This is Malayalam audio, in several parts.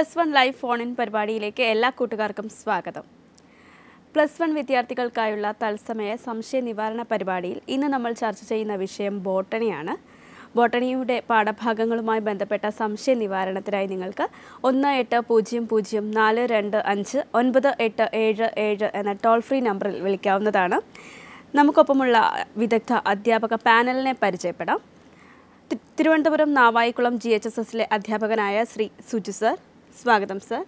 Plus one live phone in പരിപാടിയിലേക്ക് എല്ലാ കൂട്ടുകാർക്കും സ്വാഗതം പ്ലസ് വൺ വിദ്യാർത്ഥികൾക്കായുള്ള തത്സമയ സംശയ നിവാരണ പരിപാടിയിൽ ഇന്ന് നമ്മൾ ചർച്ച ചെയ്യുന്ന വിഷയം ബോട്ടണിയാണ് ബോട്ടണിയുടെ പാഠഭാഗങ്ങളുമായി ബന്ധപ്പെട്ട സംശയ നിവാരണത്തിനായി നിങ്ങൾക്ക് ഒന്ന് എട്ട് പൂജ്യം പൂജ്യം നാല് രണ്ട് അഞ്ച് ഒൻപത് എട്ട് ഏഴ് ഏഴ് എന്ന ടോൾ ഫ്രീ നമ്പറിൽ വിളിക്കാവുന്നതാണ് നമുക്കൊപ്പമുള്ള വിദഗ്ധ അധ്യാപക പാനലിനെ പരിചയപ്പെടാം Thiruvananthapuram Navaikulam G H S എസിലെ അധ്യാപകനായ ശ്രീ സുജു സർ സ്വാഗതം sir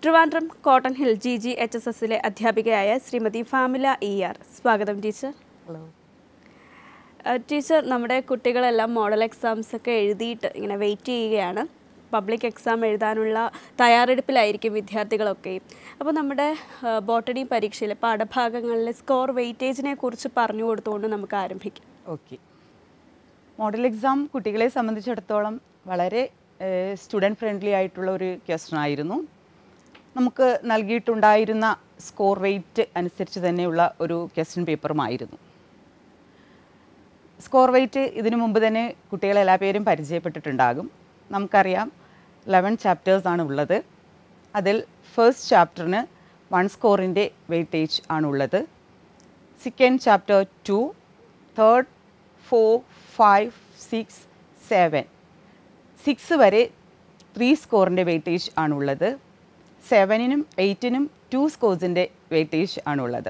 Trivandrum cotton hill G G H S എസിലെ അധ്യാപികയായ ശ്രീമതി ഫാമില ഇ ആർ സ്വാഗതം ടീച്ചർ ഹലോ ടീച്ചർ നമ്മുടെ കുട്ടികളെല്ലാം മോഡൽ എക്സാംസ് ഒക്കെ എഴുതിയിട്ട് ഇങ്ങനെ വെയിറ്റ് ചെയ്യുകയാണ് പബ്ലിക് എക്സാം എഴുതാനുള്ള തയ്യാറെടുപ്പിലായിരിക്കും വിദ്യാർത്ഥികളൊക്കെ അപ്പോൾ നമ്മുടെ ബോട്ടണി പരീക്ഷയിലെ പാഠഭാഗങ്ങളിലെ സ്കോർ വെയിറ്റേജിനെ കുറിച്ച് പറഞ്ഞു കൊടുത്തുകൊണ്ട് നമുക്ക് ആരംഭിക്കാം ഓക്കെ മോഡൽ എക്സാം കുട്ടികളെ സംബന്ധിച്ചിടത്തോളം വളരെ സ്റ്റുഡൻറ്റ് ഫ്രണ്ട്ലി ആയിട്ടുള്ള ഒരു ക്വസ്റ്റൻ ആയിരുന്നു നമുക്ക് നൽകിയിട്ടുണ്ടായിരുന്ന സ്കോർ വെയിറ്റ് അനുസരിച്ച് തന്നെയുള്ള ഒരു ക്വസ്റ്റ്യൻ പേപ്പറുമായിരുന്നു സ്കോർ വെയിറ്റ് ഇതിനു മുമ്പ് തന്നെ കുട്ടികൾ എല്ലാ പേരും പരിചയപ്പെട്ടിട്ടുണ്ടാകും നമുക്കറിയാം ലെവൻ ആണ് ഉള്ളത് അതിൽ ഫസ്റ്റ് ചാപ്റ്ററിന് വൺ സ്കോറിൻ്റെ വെയിറ്റേജ് ആണുള്ളത് second chapter two third four five six seven six വരെ ത്രീ സ്കോറിൻ്റെ വെയിറ്റേജ് ആണുള്ളത് സെവനിനും എയ്റ്റിനും ടു സ്കോർസിൻ്റെ വെയിറ്റേജ് ആണുള്ളത്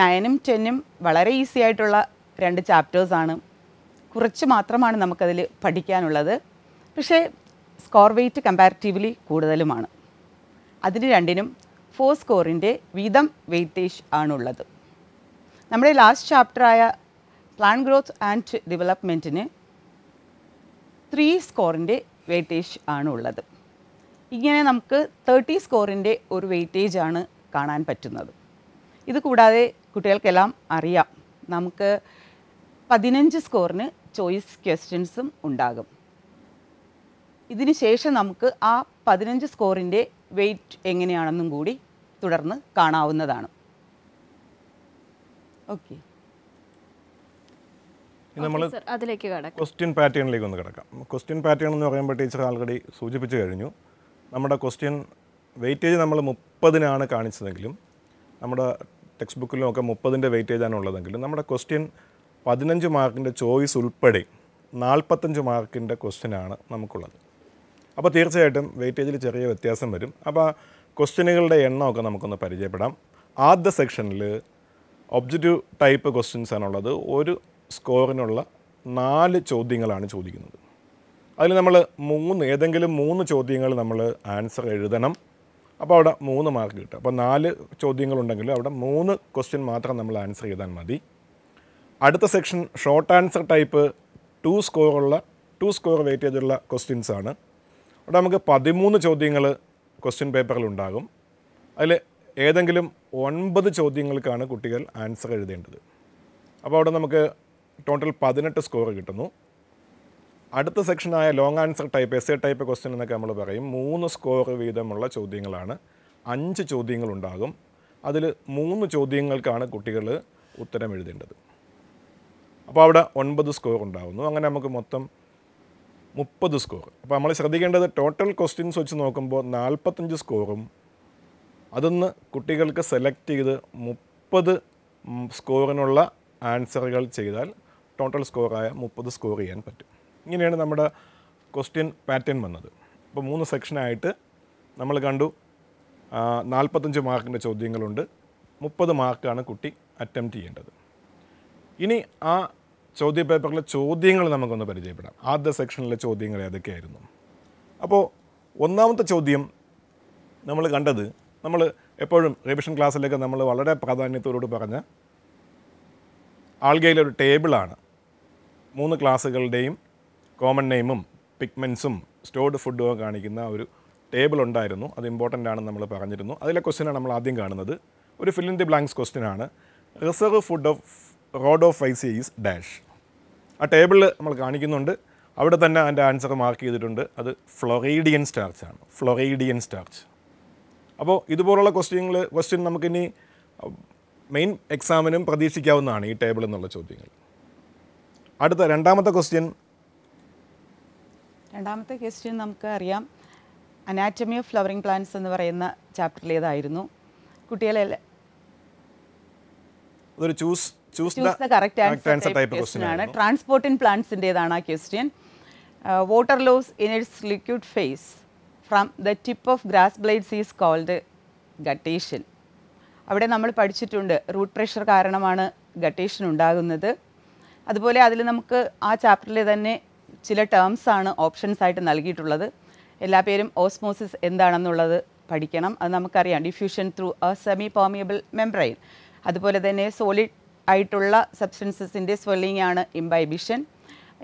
നയനും ടെന്നും വളരെ ഈസി ആയിട്ടുള്ള രണ്ട് ചാപ്റ്റേഴ്സാണ് കുറച്ച് മാത്രമാണ് നമുക്കതിൽ പഠിക്കാനുള്ളത് പക്ഷേ സ്കോർ വെയിറ്റ് കമ്പാരിറ്റീവ്ലി കൂടുതലുമാണ് അതിന് രണ്ടിനും ഫോർ സ്കോറിൻ്റെ വീതം വെയിറ്റേജ് ആണുള്ളത് നമ്മുടെ ലാസ്റ്റ് ചാപ്റ്ററായ പ്ലാൻ ഗ്രോത്ത് ആൻഡ് ഡെവലപ്മെൻറ്റിന് ത്രീ സ്കോറിൻ്റെ വെയിറ്റേജ് ആണ് ഉള്ളത് ഇങ്ങനെ നമുക്ക് തേർട്ടി സ്കോറിൻ്റെ ഒരു വെയിറ്റേജ് ആണ് കാണാൻ പറ്റുന്നത് ഇത് കൂടാതെ കുട്ടികൾക്കെല്ലാം അറിയാം നമുക്ക് പതിനഞ്ച് സ്കോറിന് ചോയ്സ് ക്വസ്റ്റ്യൻസും ഉണ്ടാകും ഇതിന് ശേഷം നമുക്ക് ആ പതിനഞ്ച് സ്കോറിൻ്റെ വെയിറ്റ് എങ്ങനെയാണെന്നും കൂടി തുടർന്ന് കാണാവുന്നതാണ് ഓക്കെ നമ്മൾ അതിലേക്ക് കടക്കാം ക്വസ്റ്റ്യൻ പാറ്റേണിലേക്ക് ഒന്ന് കിടക്കാം ക്വസ്റ്റ്യൻ പാറ്റേൺ എന്ന് പറയുമ്പോൾ ടീച്ചർ ആൾറെഡി സൂചിപ്പിച്ചു കഴിഞ്ഞു നമ്മുടെ ക്വസ്റ്റ്യൻ വെയിറ്റേജ് നമ്മൾ മുപ്പതിനാണ് കാണിച്ചതെങ്കിലും നമ്മുടെ ടെക്സ്റ്റ് ബുക്കിലും ഒക്കെ മുപ്പതിൻ്റെ വെയിറ്റേജാണ് ഉള്ളതെങ്കിലും നമ്മുടെ ക്വസ്റ്റ്യൻ പതിനഞ്ച് മാർക്കിൻ്റെ ചോയ്സ് ഉൾപ്പെടെ നാൽപ്പത്തഞ്ച് മാർക്കിൻ്റെ ക്വസ്റ്റ്യനാണ് നമുക്കുള്ളത് അപ്പോൾ തീർച്ചയായിട്ടും വെയിറ്റേജിൽ ചെറിയ വ്യത്യാസം വരും അപ്പോൾ ക്വസ്റ്റ്യനുകളുടെ എണ്ണമൊക്കെ നമുക്കൊന്ന് പരിചയപ്പെടാം ആദ്യ സെക്ഷനിൽ ഒബ്ജക്റ്റീവ് ടൈപ്പ് ക്വസ്റ്റ്യൻസ് ആണുള്ളത് ഒരു സ്കോറിനുള്ള നാല് ചോദ്യങ്ങളാണ് ചോദിക്കുന്നത് അതിൽ നമ്മൾ മൂന്ന് ഏതെങ്കിലും മൂന്ന് ചോദ്യങ്ങൾ നമ്മൾ ആൻസർ എഴുതണം അപ്പോൾ അവിടെ മൂന്ന് മാർക്ക് കിട്ടും അപ്പോൾ നാല് ചോദ്യങ്ങളുണ്ടെങ്കിൽ അവിടെ മൂന്ന് ക്വസ്റ്റ്യൻ മാത്രം നമ്മൾ ആൻസർ ചെയ്താൽ മതി അടുത്ത section short answer type two സ്കോറുള്ള ടു സ്കോർ വെയിറ്റ് ചെയ്തുള്ള ക്വസ്റ്റ്യൻസ് ആണ് അവിടെ നമുക്ക് പതിമൂന്ന് ചോദ്യങ്ങൾ ക്വസ്റ്റ്യൻ പേപ്പറിൽ ഉണ്ടാകും അതിൽ ഏതെങ്കിലും ഒൻപത് ചോദ്യങ്ങൾക്കാണ് കുട്ടികൾ ആൻസർ എഴുതേണ്ടത് അപ്പോൾ അവിടെ നമുക്ക് ടോട്ടൽ പതിനെട്ട് സ്കോർ കിട്ടുന്നു അടുത്ത സെക്ഷനായ long answer type S A type question എന്നൊക്കെ നമ്മൾ പറയും മൂന്ന് സ്കോർ വീതമുള്ള ചോദ്യങ്ങളാണ് അഞ്ച് ചോദ്യങ്ങളുണ്ടാകും അതിൽ മൂന്ന് ചോദ്യങ്ങൾക്കാണ് കുട്ടികൾ ഉത്തരം എഴുതേണ്ടത് അപ്പോൾ അവിടെ ഒൻപത് സ്കോർ ഉണ്ടാകുന്നു അങ്ങനെ നമുക്ക് മൊത്തം മുപ്പത് സ്കോർ അപ്പോൾ നമ്മൾ ശ്രദ്ധിക്കേണ്ടത് ടോട്ടൽ ക്വസ്റ്റ്യൻസ് വെച്ച് നോക്കുമ്പോൾ നാൽപ്പത്തഞ്ച് സ്കോറും അതൊന്ന് കുട്ടികൾക്ക് സെലക്ട് ചെയ്ത് മുപ്പത് സ്കോറിനുള്ള ആൻസറുകൾ ചെയ്താൽ ടോട്ടൽ സ്കോറായ മുപ്പത് സ്കോർ ചെയ്യാൻ പറ്റും ഇങ്ങനെയാണ് നമ്മുടെ ക്വസ്റ്റ്യൻ പാറ്റേൺ വന്നത് അപ്പോൾ മൂന്ന് സെക്ഷനായിട്ട് നമ്മൾ കണ്ടു നാൽപ്പത്തഞ്ച് മാർക്കിൻ്റെ ചോദ്യങ്ങളുണ്ട് മുപ്പത് മാർക്കാണ് കുട്ടി അറ്റംപ്റ്റ് ചെയ്യേണ്ടത് ഇനി ആ ചോദ്യപേപ്പറിലെ ചോദ്യങ്ങൾ നമുക്കൊന്ന് പരിചയപ്പെടാം ആദ്യ സെക്ഷനിലെ ചോദ്യങ്ങൾ ഏതൊക്കെയായിരുന്നു അപ്പോൾ ഒന്നാമത്തെ ചോദ്യം നമ്മൾ കണ്ടത് നമ്മൾ എപ്പോഴും റിവിഷൻ ക്ലാസ്സിലൊക്കെ നമ്മൾ വളരെ പ്രാധാന്യത്തോട് പറഞ്ഞ ആൾഗയിലൊരു ടേബിളാണ് മൂന്ന് ക്ലാസ്സുകളുടെയും കോമൺ നെയിമും പിഗ്മെൻസും സ്റ്റോർഡ് ഫുഡും കാണിക്കുന്ന ഒരു ടേബിൾ ഉണ്ടായിരുന്നു അത് ഇമ്പോർട്ടൻ്റ് ആണെന്ന് നമ്മൾ പറഞ്ഞിരുന്നു അതിലെ ക്വസ്റ്റിനാണ് നമ്മൾ ആദ്യം കാണുന്നത് ഒരു ഫിൽ ഇൻ ദി ബ്ലാങ്ക്സ് ക്വസ്റ്റിനാണ് ആണ് reserve food of road of IC is dash ആ ടേബിളിൽ നമ്മൾ കാണിക്കുന്നുണ്ട് അവിടെ തന്നെ അതിൻ്റെ ആൻസർ മാർക്ക് ചെയ്തിട്ടുണ്ട് അത് ഫ്ലൊറൈഡിയൻ സ്റ്റാർച്ച് ആണ് ഫ്ലൊറൈഡിയൻ സ്റ്റാർച്ച് അപ്പോൾ ഇതുപോലുള്ള ക്വസ്റ്റ്യങ്ങൾ ക്വസ്റ്റ്യൻ നമുക്കിനി മെയിൻ എക്സാമിനും പ്രതീക്ഷിക്കാവുന്നതാണ് ഈ ടേബിൾ എന്നുള്ള ചോദ്യങ്ങൾ അടുത്ത രണ്ടാമത്തെ ക്വസ്റ്റ്യൻ രണ്ടാമത്തെ ക്വസ്റ്റ്യൻ നമുക്ക് അറിയാം അനാറ്റമി ഓഫ് ഫ്ലവറിംഗ് പ്ലാന്റ്സ് എന്ന് പറയുന്ന ചാപ്റ്ററിലേതായിരുന്നു കുട്ടികളെ ഒരു ആൻസർ ആണ് ട്രാൻസ്പോർട്ട് ഇൻ പ്ലാന്റ്സിൻ്റെതാണ് ആ question water loss in its liquid phase from the tip of grass blades is called guttation അവിടെ നമ്മൾ പഠിച്ചിട്ടുണ്ട് റൂട്ട് പ്രഷർ കാരണമാണ് ഗട്ടേഷൻ ഉണ്ടാകുന്നത് അതുപോലെ അതിൽ നമുക്ക് ആ ചാപ്റ്ററിൽ തന്നെ ചില ടേംസ് ആണ് ഓപ്ഷൻസ് ആയിട്ട് നൽകിയിട്ടുള്ളത് എല്ലാ പേരും ഓസ്മോസിസ് എന്താണെന്നുള്ളത് പഠിക്കണം അത് നമുക്കറിയാം diffusion through a semi permeable membrane അതുപോലെ തന്നെ സോളിഡ് ആയിട്ടുള്ള സബ്സ്റ്റൻസസിൻ്റെ സ്വെല്ലിംഗ് ആണ് imbibition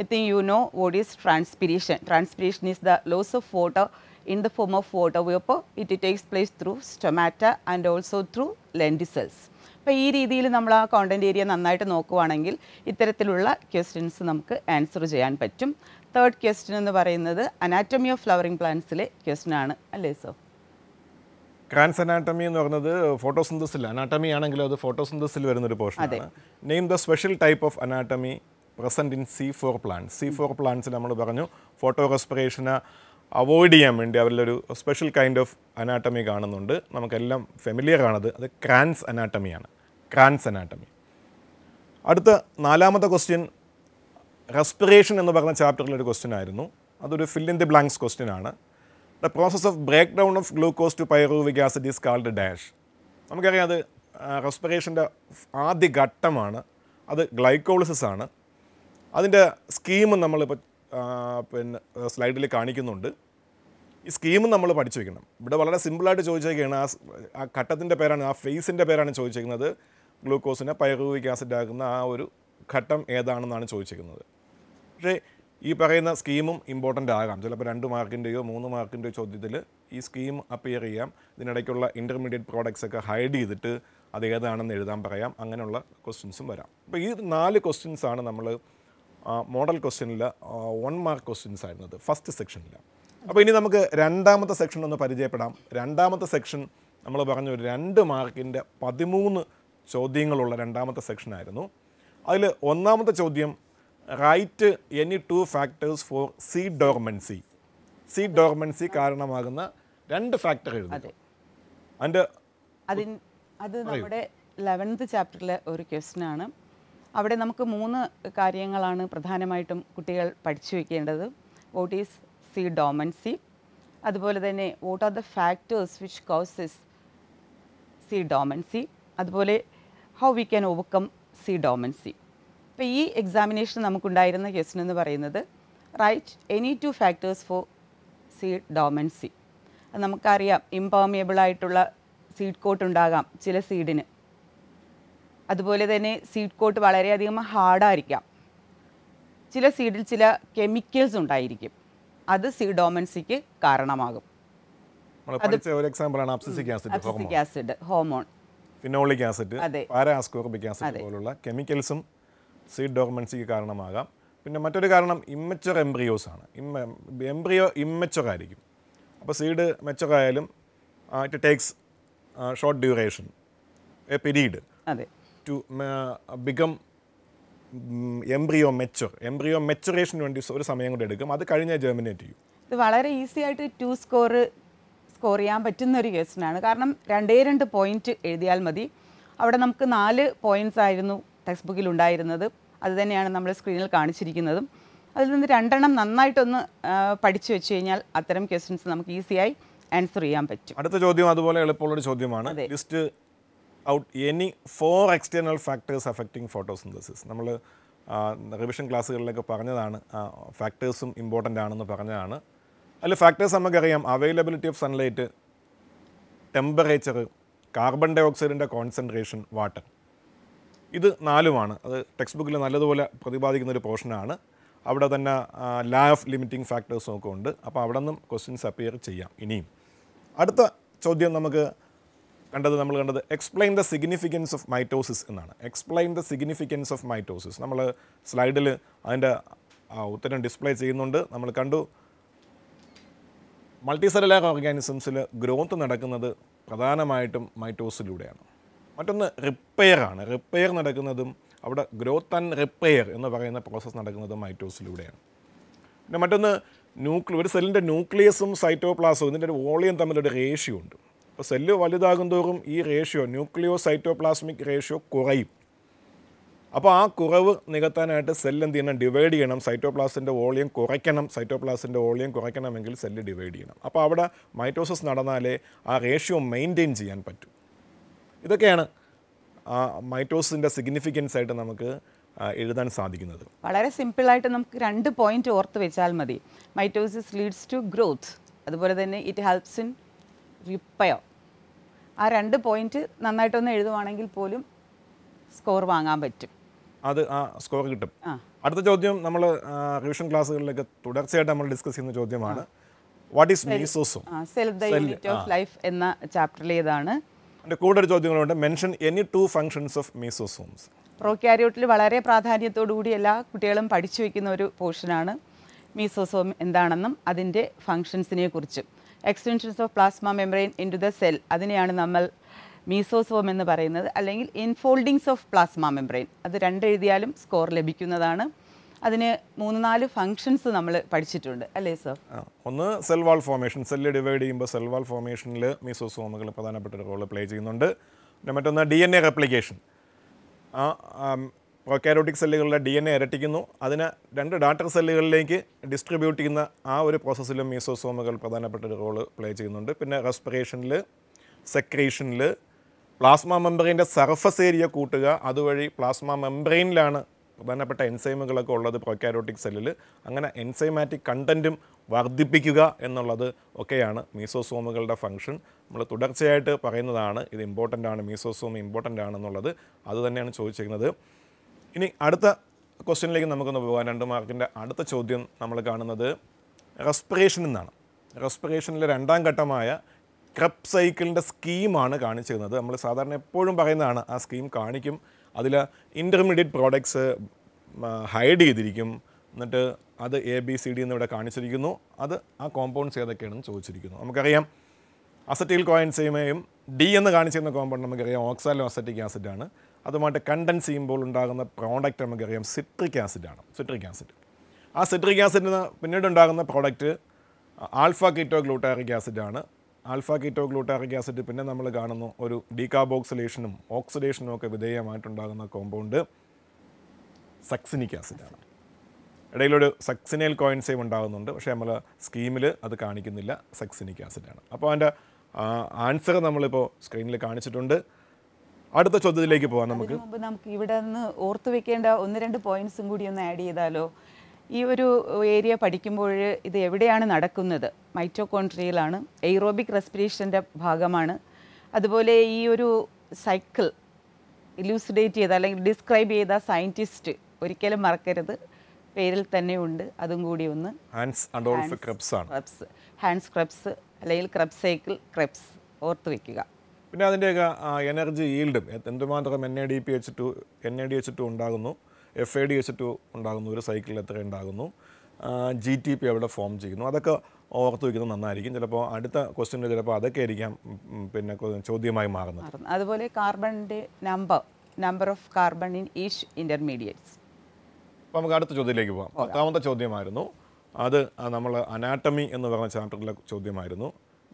I think you know what is transpiration transpiration is the loss of water in the form of water vapour it takes place through stomata and also through lenticels അപ്പോൾ ഈ രീതിയിൽ നമ്മൾ ആ കോണ്ടൻറ്റ് ഏരിയ നന്നായിട്ട് നോക്കുവാണെങ്കിൽ ഇത്തരത്തിലുള്ള ക്വസ്റ്റ്യൻസ് നമുക്ക് ആൻസർ ചെയ്യാൻ പറ്റും തേർഡ് ക്വസ്റ്റ്യൻ എന്ന് പറയുന്നത് അനാറ്റമി ഓഫ് ഫ്ലവറിംഗ് പ്ലാന്റ്സിലെ ക്വസ്റ്റ്യൻ ആണ് അല്ലേ സോ ക്രാൻസ് അനാറ്റമി എന്ന് പറയുന്നത് ഫോട്ടോസിന്തസിൽ അനാറ്റമി ആണെങ്കിലും അത് ഫോട്ടോസിന്തസിൽ പോർഷൻ അതെ name the special type of anatomy present in C four plant C four plants നമ്മൾ പറഞ്ഞു ഫോട്ടോ റെസ്പിറേഷന് അവോയ്ഡ് ചെയ്യാൻ വേണ്ടി അവരിലൊരു സ്പെഷ്യൽ കൈൻഡ് ഓഫ് അനാട്ടമി കാണുന്നുണ്ട് നമുക്കെല്ലാം ഫെമിലിയർ ആണത് അത് ക്രാൻസ് അനാട്ടമിയാണ് ക്രാൻസ് അനാട്ടമി അടുത്ത നാലാമത്തെ ക്വസ്റ്റ്യൻ റെസ്പിറേഷൻ എന്ന് പറഞ്ഞ ചാപ്റ്ററിലൊരു ക്വസ്റ്റ്യൻ ആയിരുന്നു അതൊരു fill in the blanks question ആണ് the process of break down of glucose to pyruvic acid is called dash നമുക്കറിയാം അത് റെസ്പിറേഷൻ്റെ ആദ്യ ഘട്ടമാണ് അത് ഗ്ലൈക്കോളിസിസ് ആണ് അതിൻ്റെ സ്കീം നമ്മളിപ്പോൾ പിന്നെ സ്ലൈഡിൽ കാണിക്കുന്നുണ്ട് ഈ സ്കീം നമ്മൾ പഠിച്ചു വയ്ക്കണം ഇവിടെ വളരെ സിമ്പിളായിട്ട് ചോദിച്ചേക്കാണ് ആ ആ ഘട്ടത്തിൻ്റെ പേരാണ് ആ ഫേസിൻ്റെ പേരാണ് ചോദിച്ചേക്കുന്നത് ഗ്ലൂക്കോസിനെ പൈറൂവിക് ആസിഡ് ആക്കുന്ന ആ ഒരു ഘട്ടം ഏതാണെന്നാണ് ചോദിച്ചേക്കുന്നത് പക്ഷേ ഈ പറയുന്ന സ്കീമും ഇമ്പോർട്ടൻ്റ് ആകാം ചിലപ്പോൾ രണ്ട് മാർക്കിൻ്റെയോ മൂന്ന് മാർക്കിൻ്റെയോ ചോദ്യത്തിൽ ഈ സ്കീം അപ്പിയർ ചെയ്യാം ഇതിനിടയ്ക്കുള്ള ഇൻ്റർമീഡിയറ്റ് പ്രോഡക്ട്സ് ഒക്കെ ഹൈഡ് ചെയ്തിട്ട് അത് ഏതാണെന്ന് എഴുതാൻ പറയാം അങ്ങനെയുള്ള ക്വസ്റ്റ്യൻസും വരാം അപ്പോൾ ഈ നാല് ക്വസ്റ്റ്യൻസാണ് നമ്മൾ മോഡൽ ക്വസ്റ്റ്യനിൽ വൺ മാർക്ക് ക്വസ്റ്റ്യൻസ് ആയിരുന്നത് ഫസ്റ്റ് സെക്ഷനിൽ അപ്പോൾ ഇനി നമുക്ക് രണ്ടാമത്തെ സെക്ഷൻ ഒന്ന് പരിചയപ്പെടാം രണ്ടാമത്തെ സെക്ഷൻ നമ്മൾ പറഞ്ഞു രണ്ട് മാർക്കിൻ്റെ പതിമൂന്ന് ചോദ്യങ്ങളുള്ള രണ്ടാമത്തെ സെക്ഷനായിരുന്നു അതിൽ ഒന്നാമത്തെ ചോദ്യം write any two factors for seed dormancy seed dormancy കാരണമാകുന്ന രണ്ട് ഫാക്ടർ എഴുതുക അതിൻ്റെ അത് നമ്മുടെ ലെവൻത്ത് ചാപ്റ്ററിലെ ഒരു ക്വസ്റ്റ്യൻ ആണ് അവിടെ നമുക്ക് മൂന്ന് കാര്യങ്ങളാണ് പ്രധാനമായിട്ടും കുട്ടികൾ പഠിച്ചു വയ്ക്കേണ്ടത് വോട്ട് ഈസ് സി ഡോമൻസി അതുപോലെ തന്നെ what are the factors which causes seed dormancy അതുപോലെ how we can overcome seed dormancy ഇപ്പോൾ ഈ എക്സാമിനേഷൻ നമുക്കുണ്ടായിരുന്ന ക്വസ്റ്റൻ എന്ന് പറയുന്നത് write any two factors for seed dormancy അത് നമുക്കറിയാം ഇമ്പോമിയബിളായിട്ടുള്ള ആയിട്ടുള്ള സീഡ് കോട്ട് ഉണ്ടാകാം ചില സീഡിന് അതുപോലെ തന്നെ സീഡ് കോട്ട് വളരെയധികം ഹാർഡായിരിക്കാം ചില സീഡിൽ ചില കെമിക്കൽസ് ഉണ്ടായിരിക്കും അത് സീഡോമൻസിക്ക് കാരണമാകും ഒരു ആസിഡ് ഫിനോളിക് ആസിഡ് ആസിഡ് പോലുള്ള കെമിക്കൽസും സീഡ് കാരണമാകാം പിന്നെ മറ്റൊരു കാരണം ഇമ്മച്ചർ എംബ്രിയോസ് ആണ് എംബ്രിയോ ഇമ്മച്ചർ ആയിരിക്കും അപ്പോൾ സീഡ് മെച്ചർ ആയാലും it takes short duration a period to become embryo mature embryo മെച്ചുറേഷന് വേണ്ടി ഒരു സമയം കൊണ്ട് എടുക്കും അത് കഴിഞ്ഞാൽ ജെർമിനേറ്റ് ചെയ്യും ഇത് വളരെ ഈസി ആയിട്ട് ടു സ്കോർ സ്കോർ ചെയ്യാൻ പറ്റുന്ന ഒരു കേസിനാണ് കാരണം രണ്ടേ രണ്ട് പോയിന്റ് എഴുതിയാൽ മതി അവിടെ നമുക്ക് നാല് പോയിന്റ്സ് ആയിരുന്നു ടെക്സ്റ്റ് ബുക്കിൽ ഉണ്ടായിരുന്നത് അത് തന്നെയാണ് നമ്മൾ സ്ക്രീനിൽ കാണിച്ചിരിക്കുന്നതും അതിൽ നിന്ന് രണ്ടെണ്ണം നന്നായിട്ടൊന്ന് പഠിച്ചു വെച്ച് കഴിഞ്ഞാൽ അത്തരം ക്വസ്റ്റ്യൻസ് നമുക്ക് ഈസിയായി ആൻസർ ചെയ്യാൻ പറ്റും അടുത്ത ചോദ്യം അതുപോലെ എളുപ്പമുള്ള ഒരു ചോദ്യമാണ് list out any four external factors affecting photosynthesis നമ്മൾ റിവിഷൻ ക്ലാസ്സുകളിലൊക്കെ പറഞ്ഞതാണ് ഫാക്ടേഴ്സും ഇമ്പോർട്ടൻ്റ് ആണെന്ന് പറഞ്ഞതാണ് അതിൽ ഫാക്ടേഴ്സ് നമുക്കറിയാം availability of sunlight temperature carbon ഡൈ ഓക്സൈഡിൻ്റെ കോൺസെൻട്രേഷൻ വാട്ടർ ഇത് നാലുമാണ് അത് ടെക്സ്റ്റ് ബുക്കിൽ നല്ലതുപോലെ പ്രതിപാദിക്കുന്ന ഒരു പോർഷനാണ് അവിടെ തന്നെ ലാ ഓഫ് ലിമിറ്റിംഗ് ഫാക്ടേഴ്സും ഒക്കെ ഉണ്ട് അപ്പോൾ അവിടെ നിന്നും ക്വസ്റ്റ്യൻസ് അപ്പിയർ ചെയ്യാം ഇനിയും അടുത്ത ചോദ്യം നമുക്ക് കണ്ടത് നമ്മൾ കണ്ടത് explain the significance of mitosis എന്നാണ് explain the significance of mitosis നമ്മൾ സ്ലൈഡിൽ അതിൻ്റെ ഉത്തരം ഡിസ്പ്ലേ ചെയ്യുന്നുണ്ട് നമ്മൾ കണ്ടു മൾട്ടിസെലുലാർ ഓർഗാനിസംസിൽ ഗ്രോത്ത് നടക്കുന്നത് പ്രധാനമായിട്ടും മൈറ്റോസിലൂടെയാണ് മറ്റൊന്ന് റിപ്പയർ ആണ് റിപ്പയർ നടക്കുന്നതും അവിടെ ഗ്രോത്ത് ആൻഡ് റിപ്പയർ എന്ന് പറയുന്ന പ്രോസസ്സ് നടക്കുന്നതും മൈറ്റോസിലൂടെയാണ് പിന്നെ മറ്റൊന്ന് ന്യൂക്ലിയ ഒരു സെല്ലിൻ്റെ ന്യൂക്ലിയസും സൈറ്റോപ്ലാസും ഇതിൻ്റെ ഒരു വോളിയം തമ്മിലൊരു റേഷ്യോ ഉണ്ട് അപ്പോൾ സെല്ല് വലുതാകും തോറും ഈ റേഷ്യോ ന്യൂക്ലിയോ സൈറ്റോപ്ലാസ്മിക് റേഷ്യോ കുറയും അപ്പോൾ ആ കുറവ് നികത്താനായിട്ട് സെല്ല് എന്ത് ചെയ്യണം ഡിവൈഡ് ചെയ്യണം സൈറ്റോപ്ലാസിൻ്റെ വോളിയം കുറയ്ക്കണം സൈറ്റോപ്ലാസിൻ്റെ വോളിയം കുറയ്ക്കണമെങ്കിൽ സെല്ല് ഡിവൈഡ് ചെയ്യണം അപ്പോൾ അവിടെ മൈറ്റോസിസ് നടന്നാലേ ആ റേഷ്യോ മെയിൻറ്റെയിൻ ചെയ്യാൻ പറ്റൂ ഇതൊക്കെയാണ് ആ മൈറ്റോസിൻ്റെ സിഗ്നിഫിക്കൻസ് ആയിട്ട് നമുക്ക് എഴുതാൻ സാധിക്കുന്നത് വളരെ സിമ്പിളായിട്ട് നമുക്ക് രണ്ട് പോയിന്റ് ഓർത്ത് വെച്ചാൽ മതി മൈറ്റോസിസ് ലീഡ്സ് ടു ഗ്രോത്ത് അതുപോലെ തന്നെ ഇറ്റ് ഹെൽപ്സ് ഇൻ റിപ്പയോ ആ രണ്ട് പോയിന്റ് നന്നായിട്ടൊന്ന് എഴുതുവാണെങ്കിൽ പോലും സ്കോർ വാങ്ങാൻ പറ്റും അത് ആ സ്കോർ കിട്ടും അടുത്ത ചോദ്യം നമ്മൾ റിവിഷൻ ക്ലാസ്സുകളിലൊക്കെ തുടർച്ചയായിട്ട് നമ്മൾ ഡിസ്കസ് ചെയ്യുന്ന ചോദ്യമാണ് what is mesosome cell the unit of life എന്ന ചാപ്റ്ററിലേതാണ് എൻ്റെ കൂടുതൽ ചോദ്യങ്ങളുണ്ട് mention any two functions of mesosomes പ്രോക്യാരിയോട്ടിൽ വളരെ പ്രാധാന്യത്തോടുകൂടി എല്ലാ കുട്ടികളും പഠിച്ചു വെക്കുന്ന ഒരു പോർഷനാണ് മീസോസോം എന്താണെന്നും അതിൻ്റെ ഫങ്ഷൻസിനെ കുറിച്ചും extensions of plasma membrane into the cell അതിനെയാണ് നമ്മൾ മീസോസോം എന്ന് പറയുന്നത് അല്ലെങ്കിൽ ഇൻഫോൾഡിങ്സ് ഓഫ് പ്ലാസ്മ മെമ്പറൈൻ അത് രണ്ടെഴുതിയാലും സ്കോർ ലഭിക്കുന്നതാണ് അതിന് മൂന്ന് നാല് ഫങ്ഷൻസ് നമ്മൾ പഠിച്ചിട്ടുണ്ട് അല്ലേ സർ ഒന്ന് cell wall formation cell divide ചെയ്യുമ്പോൾ സെൽ വാൾ ഫോർമേഷനിൽ മീസോസോമുകൾ പ്രധാനപ്പെട്ട ഒരു റോൾ പ്ലേ ചെയ്യുന്നുണ്ട് പിന്നെ മറ്റൊന്ന് D N A replication prokaryotic സെല്ലുകളുടെ ഡി എൻ എ ഇരട്ടിക്കുന്നു അതിന് രണ്ട് ഡാറ്റർ സെല്ലുകളിലേക്ക് ഡിസ്ട്രിബ്യൂട്ട് ചെയ്യുന്ന ആ ഒരു പ്രോസസ്സിലും മീസോസോമുകൾ പ്രധാനപ്പെട്ട ഒരു റോള് പ്ലേ ചെയ്യുന്നുണ്ട് പിന്നെ റെസ്പിറേഷനിൽ സെക്രീഷനിൽ പ്ലാസ്മ മെമ്പറിൻ്റെ സർഫസ് ഏരിയ കൂട്ടുക അതുവഴി പ്ലാസ്മ മെമ്പറൈനിലാണ് പ്രധാനപ്പെട്ട എൻസൈമുകളൊക്കെ ഉള്ളത് പ്രോക്കാരോട്ടിക് സെല്ലിൽ അങ്ങനെ എൻസൈമാറ്റിക് കണ്ടൻറ്റും വർദ്ധിപ്പിക്കുക എന്നുള്ളത് ഒക്കെയാണ് മീസോസോമുകളുടെ ഫങ്ഷൻ നമ്മൾ തുടർച്ചയായിട്ട് പറയുന്നതാണ് ഇത് ഇമ്പോർട്ടൻ്റ് ആണ് മീസോസോം ഇമ്പോർട്ടൻ്റ് ആണെന്നുള്ളത് അതുതന്നെയാണ് ചോദിച്ചിരിക്കുന്നത് ഇനി അടുത്ത ക്വസ്റ്റ്യനിലേക്ക് നമുക്കൊന്ന് പോകാം രണ്ട് മാർക്കിൻ്റെ അടുത്ത ചോദ്യം നമ്മൾ കാണുന്നത് റെസ്പിറേഷൻ എന്നാണ് റെസ്പിറേഷനിലെ രണ്ടാം ഘട്ടമായ ക്രബ് സൈക്കിളിൻ്റെ സ്കീമാണ് കാണിച്ചിരുന്നത് നമ്മൾ സാധാരണ എപ്പോഴും പറയുന്നതാണ് ആ സ്കീം കാണിക്കും അതിൽ ഇൻ്റർമീഡിയറ്റ് പ്രോഡക്ട്സ് ഹൈഡ് ചെയ്തിരിക്കും എന്നിട്ട് അത് എ ബി സി ഡി എന്നിവിടെ കാണിച്ചിരിക്കുന്നു അത് ആ കോമ്പൗണ്ട്സ് ഏതൊക്കെയാണെന്ന് ചോദിച്ചിരിക്കുന്നു നമുക്കറിയാം അസറ്റിൽ കോയിൻസെയിമയും ഡി എന്ന് കാണിച്ചിരുന്ന കോമ്പൗണ്ട് നമുക്കറിയാം ഓക്സാലോ അസറ്റിക് ആസിഡാണ് അതുമായിട്ട് കണ്ടൻസ് ചെയ്യുമ്പോൾ ഉണ്ടാകുന്ന പ്രോഡക്റ്റ് നമുക്കറിയാം സിട്രിക് ആസിഡാണ് സിട്രിക് ആസിഡ് ആ സിട്രിക് നിന്ന് പിന്നീട് ഉണ്ടാകുന്ന പ്രോഡക്റ്റ് ആൽഫ കീറ്റോ ഗ്ലൂട്ടാറിക് ആസിഡാണ് ആൽഫ കീറ്റോ ഗ്ലൂട്ടാറിക് ആസിഡ് പിന്നെ നമ്മൾ കാണുന്നു ഒരു ഡീകാബോക്സിലേഷനും ഓക്സിഡേഷനും ഒക്കെ വിധേയമായിട്ടുണ്ടാകുന്ന കോമ്പൗണ്ട് സക്സിനിക് ആസിഡാണ് ഇടയിലൊരു സക്സിനേൽ കോയിൻസേവ് ഉണ്ടാകുന്നുണ്ട് പക്ഷേ നമ്മൾ സ്കീമിൽ അത് കാണിക്കുന്നില്ല സക്സിനിക് ആസിഡാണ് അപ്പോൾ അതിൻ്റെ ആൻസർ നമ്മളിപ്പോൾ സ്ക്രീനിൽ കാണിച്ചിട്ടുണ്ട് അടുത്ത ചോദ്യത്തിലേക്ക് പോകാം നമുക്ക് നമുക്ക് ഇവിടെ നിന്ന് ഓർത്തു വെക്കേണ്ട ഒന്ന് രണ്ട് പോയിന്റ്സും കൂടി ഒന്ന് ആഡ് ചെയ്താലോ ഈ ഒരു ഏരിയ പഠിക്കുമ്പോൾ ഇത് എവിടെയാണ് നടക്കുന്നത് മൈറ്റോകോൺട്രിയയിലാണ് എയ്റോബിക് റെസ്പിറേഷൻ്റെ ഭാഗമാണ് അതുപോലെ ഈ ഒരു സൈക്കിൾ ഇലൂസിഡേറ്റ് ചെയ്ത അല്ലെങ്കിൽ ഡിസ്ക്രൈബ് ചെയ്ത സയൻറ്റിസ്റ്റ് ഒരിക്കലും മറക്കരുത് പേരിൽ തന്നെ ഉണ്ട് അതും കൂടി ഒന്ന് ഹാൻസ് ക്രബ്സ് ആണ് ക്രബ്സ് ഹാൻസ് ക്രബ്സ് അല്ലെങ്കിൽ ക്രബ് സൈക്കിൾ ക്രബ്സ് ഓർത്ത് വെക്കുക പിന്നെ അതിൻ്റെയൊക്കെ എനർജി ഈൽഡും എന്തുമാത്രം N A D P H two N A D H two ഉണ്ടാകുന്നു F A D H two ഉണ്ടാകുന്നു ഒരു സൈക്കിളിൽ എത്ര ഉണ്ടാകുന്നു ജി ടി പി അവിടെ ഫോം ചെയ്യുന്നു അതൊക്കെ ഓർത്ത് വയ്ക്കുന്നത് നന്നായിരിക്കും ചിലപ്പോൾ അടുത്ത ക്വസ്റ്റ്യനിൽ ചിലപ്പോൾ അതൊക്കെ ആയിരിക്കാം പിന്നെ ചോദ്യമായി മാറുന്നത് അതുപോലെ കാർബണിൻ്റെ number number of carbon in each intermediates അപ്പോൾ നമുക്ക് അടുത്ത ചോദ്യത്തിലേക്ക് പോകാം പത്താമത്തെ ചോദ്യമായിരുന്നു അത് നമ്മൾ അനാറ്റമി എന്ന് പറഞ്ഞ ചാപ്റ്ററിലെ ചോദ്യമായിരുന്നു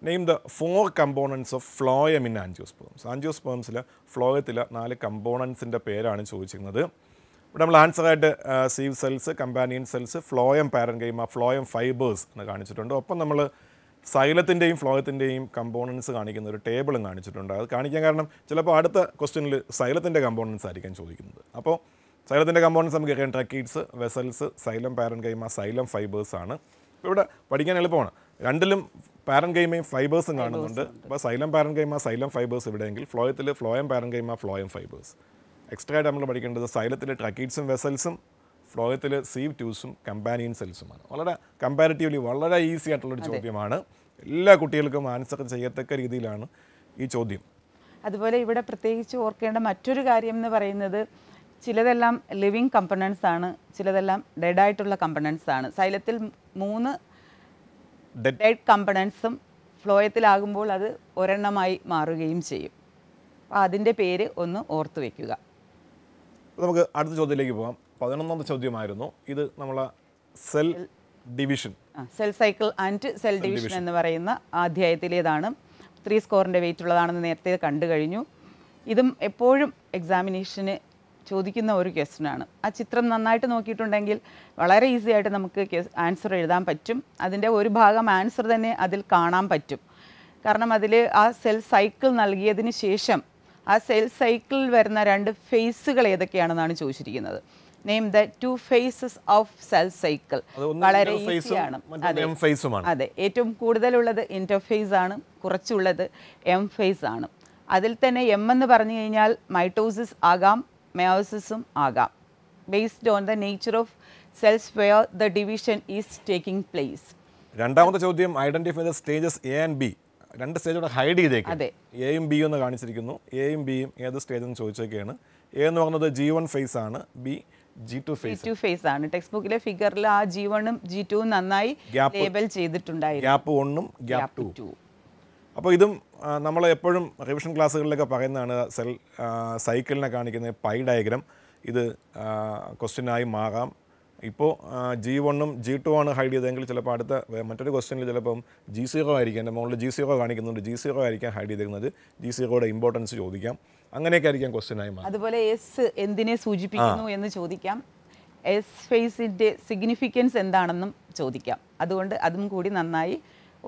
name the four components of phloem in angiosperms ആൻജിയോസ്പേംസിൽ ഫ്ലോയത്തിൽ നാല് കമ്പോണൻസിൻ്റെ പേരാണ് ചോദിച്ചിരുന്നത് ഇവിടെ നമ്മൾ ആൻസറായിട്ട് sieve cells companion cells phloem parenchyma phloem fibres എന്ന് കാണിച്ചിട്ടുണ്ട് ഒപ്പം നമ്മൾ സൈലത്തിൻ്റെയും ഫ്ലോയത്തിൻ്റെയും കമ്പോണൻസ് കാണിക്കുന്ന ഒരു ടേബിളും കാണിച്ചിട്ടുണ്ട് അത് കാണിക്കാൻ കാരണം ചിലപ്പോൾ അടുത്ത ക്വസ്റ്റ്യനിൽ സൈലത്തിൻ്റെ കമ്പോണൻസ് ആയിരിക്കും ചോദിക്കുന്നത് അപ്പോൾ സൈലത്തിൻ്റെ കമ്പോണൻസ് നമുക്ക് അറിയാം tracheids vessels xylem parenchyma xylem fibres ആണ് ഇവിടെ പഠിക്കാൻ എളുപ്പമാണ് രണ്ടിലും പാരൻ ഗെയിമയും ഫൈബേഴ്സും കാണുന്നുണ്ട് അപ്പോൾ xylem parenchyma xylem fibres ഇവിടെയെങ്കിൽ ഫ്ലോയത്തിൽ phloem parenchyma phloem fibres extra ആയിട്ട് നമ്മൾ പഠിക്കേണ്ടത് സൈലത്തിലെ ട്രക്കീഡ്സും വെസൽസും ഫ്ലോയത്തിൽ സീവ് ട്യൂസും കമ്പാനിയൻ സെൽസുമാണ് വളരെ കമ്പാരിറ്റീവ്ലി വളരെ ഈസി ആയിട്ടുള്ളൊരു ചോദ്യമാണ് എല്ലാ കുട്ടികൾക്കും ആൻസർ ചെയ്യത്തക്ക രീതിയിലാണ് ഈ ചോദ്യം അതുപോലെ ഇവിടെ പ്രത്യേകിച്ച് ഓർക്കേണ്ട മറ്റൊരു കാര്യം എന്ന് പറയുന്നത് ചിലതെല്ലാം ലിവിങ് കമ്പണൻസ് ആണ് ചിലതെല്ലാം ഡെഡ് ആയിട്ടുള്ള കമ്പണൻസ് ആണ് സൈലത്തിൽ മൂന്ന് ഡെഡ് കമ്പണൻസും ഫ്ലോയത്തിലാകുമ്പോൾ അത് ഒരെണ്ണമായി മാറുകയും ചെയ്യും അപ്പോൾ അതിൻ്റെ പേര് ഒന്ന് ഓർത്തു വയ്ക്കുക നമുക്ക് അടുത്ത ചോദ്യത്തിലേക്ക് പോകാം പതിനൊന്നാമത്തെ ചോദ്യമായിരുന്നു ഇത് നമ്മളെ cell division cell cycle and cell division എന്ന് പറയുന്ന അധ്യായത്തിലേതാണ് ത്രീ സ്കോറിൻ്റെ വെയിറ്റ് ഉള്ളതാണെന്ന് നേരത്തെ കണ്ടു കഴിഞ്ഞു ഇതും എപ്പോഴും എക്സാമിനേഷന് ചോദിക്കുന്ന ഒരു ക്വസ്റ്റനാണ് ആ ചിത്രം നന്നായിട്ട് നോക്കിയിട്ടുണ്ടെങ്കിൽ വളരെ ഈസി ആയിട്ട് നമുക്ക് ആൻസർ എഴുതാൻ പറ്റും അതിൻ്റെ ഒരു ഭാഗം ആൻസർ തന്നെ അതിൽ കാണാൻ പറ്റും കാരണം അതിൽ ആ സെൽ സൈക്കിൾ നൽകിയതിന് ശേഷം ആ സെൽ സൈക്കിളിൽ വരുന്ന രണ്ട് ഫേസുകൾ ഏതൊക്കെയാണെന്നാണ് ചോദിച്ചിരിക്കുന്നത് name the two phases of cell cycle വളരെ ഈസിയാണ് അതെ അതെ ഏറ്റവും കൂടുതലുള്ളത് ഇൻറ്റർഫേസ് ആണ് കുറച്ചുള്ളത് എം ഫേസ് ആണ് അതിൽ തന്നെ എം എന്ന് പറഞ്ഞു കഴിഞ്ഞാൽ മൈറ്റോസിസ് ആകാം meiosis ആകാം based on the nature of cells where the division is taking place രണ്ടാമത്തെ ചോദ്യം identify the stages A and B രണ്ട് സ്റ്റേജ് ഹൈഡ് ചെയ്തേക്കും എയും ബി എന്ന് കാണിച്ചിരിക്കുന്നു എയും ബിയും ഏത് സ്റ്റേജ് എന്ന് ചോദിച്ചേക്കാണ് എ എന്ന് പറഞ്ഞത് ജി വൺ ഫേസ് ആണ് B G two phase two phase ആണ് ടെക്സ്റ്റ് ബുക്കിലെ ഫിഗറിൽ ആ ജി വണ്ണും ജി ടുവും നന്നായി ലേബൽ ചെയ്തിട്ടുണ്ടായിരുന്നു ഗ്യാപ്പ് ഒന്നും ഗ്യാപ്പ് ടു അപ്പോൾ ഇതും നമ്മൾ എപ്പോഴും റിവിഷൻ ക്ലാസ്സുകളിലൊക്കെ പറയുന്നതാണ് സെൽ സൈക്കിളിനെ കാണിക്കുന്ന പൈ ഡയഗ്രം ഇത് ക്വസ്റ്റ്യനായി മാറാം ഇപ്പോൾ ജി വണ്ണും ജി ടു ആണ് ഹൈഡ് ചെയ്തതെങ്കിൽ ചിലപ്പോൾ അടുത്ത മറ്റൊരു ക്വസ്റ്റ്യനിൽ ചിലപ്പം ജി സീറോ ആയിരിക്കും എൻ്റെ മുകളിൽ ജി സീറോ കാണിക്കുന്നുണ്ട് ജി സീറോ ആയിരിക്കാം ഹൈഡ് ചെയ്തിരുന്നത് ജി സീറോയുടെ ഇമ്പോർട്ടൻസ് ചോദിക്കാം അങ്ങനെയൊക്കെ ആയിരിക്കാം ക്വസ്റ്റ്യനായി മാറും അതുപോലെ എസ് എന്തിനെ സൂചിപ്പിക്കുന്നു എന്ന് ചോദിക്കാം എസ് ഫേസിൻ്റെ സിഗ്നിഫിക്കൻസ് എന്താണെന്നും ചോദിക്കാം അതുകൊണ്ട് അതും കൂടി നന്നായി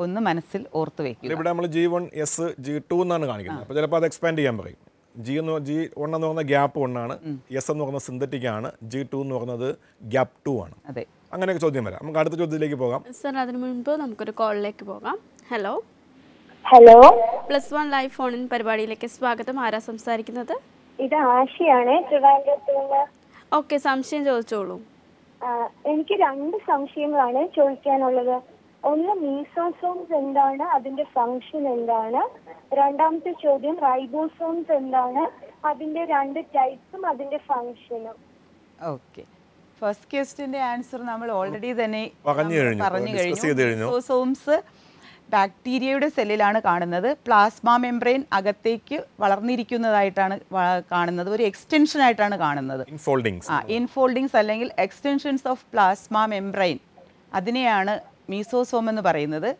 ഒന്ന് മനസ്സിൽ ഓർത്ത് വെക്കുക ഇവിടെ നമ്മൾ G one S G two എന്നാണ് കാണിക്കുന്നത് അപ്പോൾ ചിലപ്പോൾ അത് എക്സ്പാൻഡ് ചെയ്യാൻ പറയും ജി എന്ന് ജി വൺ എന്ന് പറഞ്ഞ ഗ്യാപ്പ് ആണ് എസ് എന്ന് പറഞ്ഞ സിന്തറ്റിക് ആണ് ജി ടു എന്ന് പറഞ്ഞത് ഗ്യാപ്പ് ടു ആണ് അതെ അങ്ങനെയൊക്കെ ചോദ്യം വരാം നമുക്ക് അടുത്ത ചോദ്യത്തിലേക്ക് പോകാം സർ അതിനു മുൻപ് നമുക്കൊരു കോളിലേക്ക് പോകാം hello hello plus one life phone in പരിപാടിയിലേക്ക് സ്വാഗതം ആരാ സംസാരിക്കുന്നത് ഇത് ആശയാണ് ഓക്കെ സംശയം ചോദിച്ചോളൂ എനിക്ക് രണ്ട് സംശയങ്ങളാണ് ചോദിക്കാനുള്ളത് ഒന്ന് മീസോസോംസ് എന്താണ് അതിന്റെ ഫംഗ്ഷൻ എന്താണ് രണ്ടാമത്തെ ചോദ്യം റൈബോസോംസ് എന്താണ് അതിന്റെ രണ്ട് ടൈപ്സും അതിന്റെ ഫംഗ്ഷനും ഓക്കെ ഫസ്റ്റ് ക്വസ്റ്റിന്റെ ആൻസർ നമ്മൾ ഓൾറെഡി തന്നെ പറഞ്ഞു കഴിഞ്ഞു സോംസ് ബാക്ടീരിയയുടെ സെല്ലിലാണ് കാണുന്നത് പ്ലാസ്മ മെംബ്രെയിൻ അകത്തേക്ക് വളർന്നിരിക്കുന്നതായിട്ടാണ് കാണുന്നത് ഒരു എക്സ്റ്റൻഷൻ ആയിട്ടാണ് കാണുന്നത് ഇൻഫോൾഡിങ്സ് ഇൻഫോൾഡിങ്സ് അല്ലെങ്കിൽ എക്സ്റ്റൻഷൻസ് ഓഫ് പ്ലാസ്മ മെംബ്രെയിൻ അതിനെയാണ് മീസോസോം എന്ന് പറയുന്നത്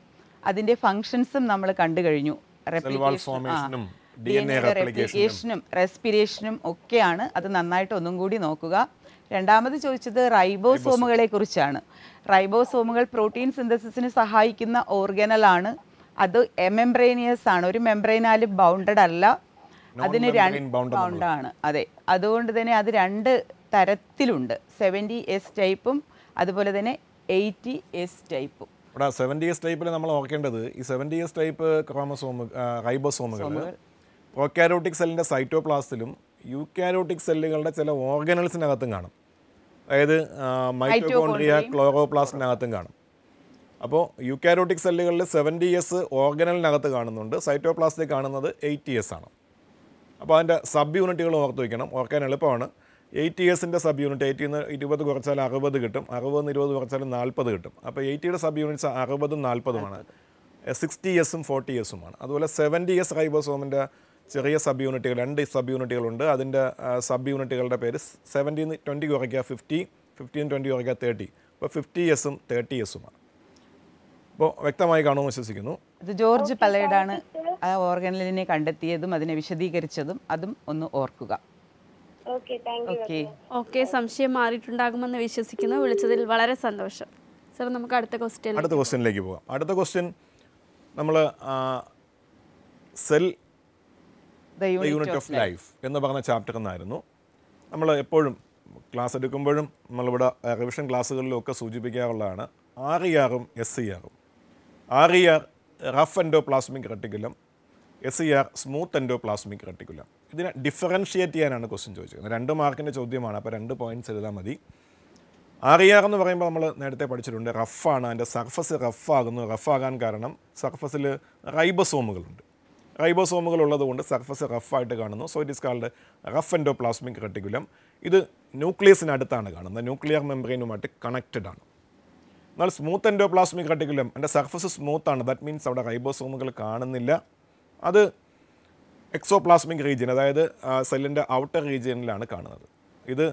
അതിൻ്റെ ഫങ്ഷൻസും നമ്മൾ കണ്ടു കഴിഞ്ഞു റെപ്ലിക്കേഷനും റെസ്പിരേഷനും ഒക്കെയാണ് അത് നന്നായിട്ട് ഒന്നും കൂടി നോക്കുക രണ്ടാമത് ചോദിച്ചത് റൈബോസോമുകളെ കുറിച്ചാണ് റൈബോസോമുകൾ പ്രോട്ടീൻ സിന്തസിസിന് സഹായിക്കുന്ന ഓർഗനലാണ് അത് എമെംബ്രേനിയസ് ആണ് ഒരു മെംബ്രെയിനാൽ ബൗണ്ടഡ് അല്ല അതിന് രണ്ട് ബൗണ്ടാണ് അതെ അതുകൊണ്ട് തന്നെ അത് രണ്ട് തരത്തിലുണ്ട് സെവൻറ്റി എസ് ടൈപ്പും അതുപോലെ തന്നെ എയ്റ്റി എസ് ടൈപ്പ് ഇവിടെ സെവൻറ്റി എസ് ടൈപ്പിൽ നമ്മൾ നോക്കേണ്ടത് ഈ സെവൻറ്റി എസ് ടൈപ്പ് ക്രോമസോമ റൈബോസോമുകൾ പ്രോക്യാരോട്ടിക് സെല്ലിൻ്റെ സൈറ്റോപ്ലാസ്റ്റിലും യൂക്യാരോട്ടിക് സെല്ലുകളുടെ ചില ഓർഗനൽസിനകത്തും കാണും അതായത് മൈക്രോകോൺഡ്രിയ ക്ലോറോപ്ലാസ്റ്റിനകത്തും കാണും അപ്പോൾ യൂക്യാരോട്ടിക് സെല്ലുകളിൽ സെവൻറ്റി എസ് ഓർഗനലിനകത്ത് കാണുന്നുണ്ട് സൈറ്റോപ്ലാസ്റ്റിൽ കാണുന്നത് എയ്റ്റി എസ് ആണ് അപ്പോൾ അതിൻ്റെ സബ് യൂണിറ്റുകൾ ഓർത്ത് വയ്ക്കണം ഓർക്കാൻ എളുപ്പമാണ് എയ്റ്റ് ഇയേഴ്സിൻ്റെ സബ് യൂണിറ്റ് എയ്റ്റിൽ നിന്ന് ഇരുപത് കുറച്ചാൽ അറുപത് കിട്ടും അറുപത് ഇരുപത് കുറച്ചാൽ നാൽപ്പത് കിട്ടും അപ്പോൾ എയ്റ്റിയുടെ സബ് യൂണിറ്റ്സ് അറുപതും നാൽപ്പതുമാണ് സിക്സ്റ്റി ഇയേഴ്സും ഫോർട്ടി ഇയേഴ്സുമാണ് അതുപോലെ സെവൻറ്റി ഇയേഴ്സ് റൈബോസോമിൻ്റെ ചെറിയ സബ് യൂണിറ്റുകൾ രണ്ട് സബ് യൂണിറ്റുകളുണ്ട് അതിൻ്റെ സബ് യൂണിറ്റുകളുടെ പേര് സെവൻറ്റീന്ന് ട്വൻറ്റി കുറയ്ക്കുക ഫിഫ്റ്റി ഫിഫ്റ്റീൻ ട്വൻറ്റി കുറയ്ക്കുക തേർട്ടി അപ്പോൾ ഫിഫ്റ്റി ഇയേഴ്സും തേർട്ടി ഇയേഴ്സുമാണ് അപ്പോൾ വ്യക്തമായി കാണുമെന്ന് വിശ്വസിക്കുന്നു ഇത് ജോർജ് പലയിടാണ് ആ ഓർഗനലിനെ കണ്ടെത്തിയതും അതിനെ വിശദീകരിച്ചതും അതും ഒന്ന് ഓർക്കുക ഓക്കെ സംശയം മാറിയിട്ടുണ്ടാകുമെന്ന് വിശ്വസിക്കുന്നു വിളിച്ചതിൽ വളരെ സന്തോഷം സർ നമുക്ക് അടുത്ത ക്വസ്റ്റ്യൻ അടുത്ത ക്വസ്റ്റ്യനിലേക്ക് പോകാം അടുത്ത ക്വസ്റ്റ്യൻ നമ്മൾ സെൽ യൂണിറ്റ് ഓഫ് ലൈഫ് എന്ന് പറഞ്ഞ ചാപ്റ്റർ എന്നായിരുന്നു നമ്മൾ എപ്പോഴും ക്ലാസ് എടുക്കുമ്പോഴും നമ്മളിവിടെ റിവിഷൻ ഒക്കെ സൂചിപ്പിക്കാറുള്ളതാണ് ആർ ഇ ആറും എസ് സി ആറും R E R rough endoplasmic reticulum S E R smooth endoplasmic reticulum ഇതിനെ ഡിഫറൻഷിയേറ്റ് ചെയ്യാനാണ് ക്വസ്റ്റ്യൻ ചോദിച്ചിരിക്കുന്നത് രണ്ട് മാർക്കിൻ്റെ ചോദ്യമാണ് അപ്പോൾ രണ്ട് പോയിൻറ്റ്സ് എഴുതാൽ മതി ആർ e എന്ന് പറയുമ്പോൾ നമ്മൾ നേരത്തെ പഠിച്ചിട്ടുണ്ട് റഫാണ് അതിൻ്റെ സർഫസ് റഫാകുന്നു റഫാകാൻ കാരണം സർഫസിൽ റൈബസോമുകളുണ്ട് റൈബസോമുകൾ കൊണ്ട് സർഫസ് റഫായിട്ട് കാണുന്നു so it is called rough endoplasmic reticulum ഇത് ന്യൂക്ലിയസിനടുത്താണ് കാണുന്നത് ന്യൂക്ലിയർ മെംബ്രെയിനുമായിട്ട് കണക്റ്റഡ് ആണ് എന്നാൽ സ്മൂത്ത് എൻഡോപ്ലാസ്മിക് റെട്ടിക്കുലം എൻ്റെ സർഫസ് സ്മൂത്താണ് ദാറ്റ് മീൻസ് അവിടെ റൈബോസോമുകൾ കാണുന്നില്ല അത് എക്സോപ്ലാസ്മിക് റീജിയൻ അതായത് സെല്ലിൻ്റെ ഔട്ടർ റീജിയനിലാണ് കാണുന്നത് ഇത്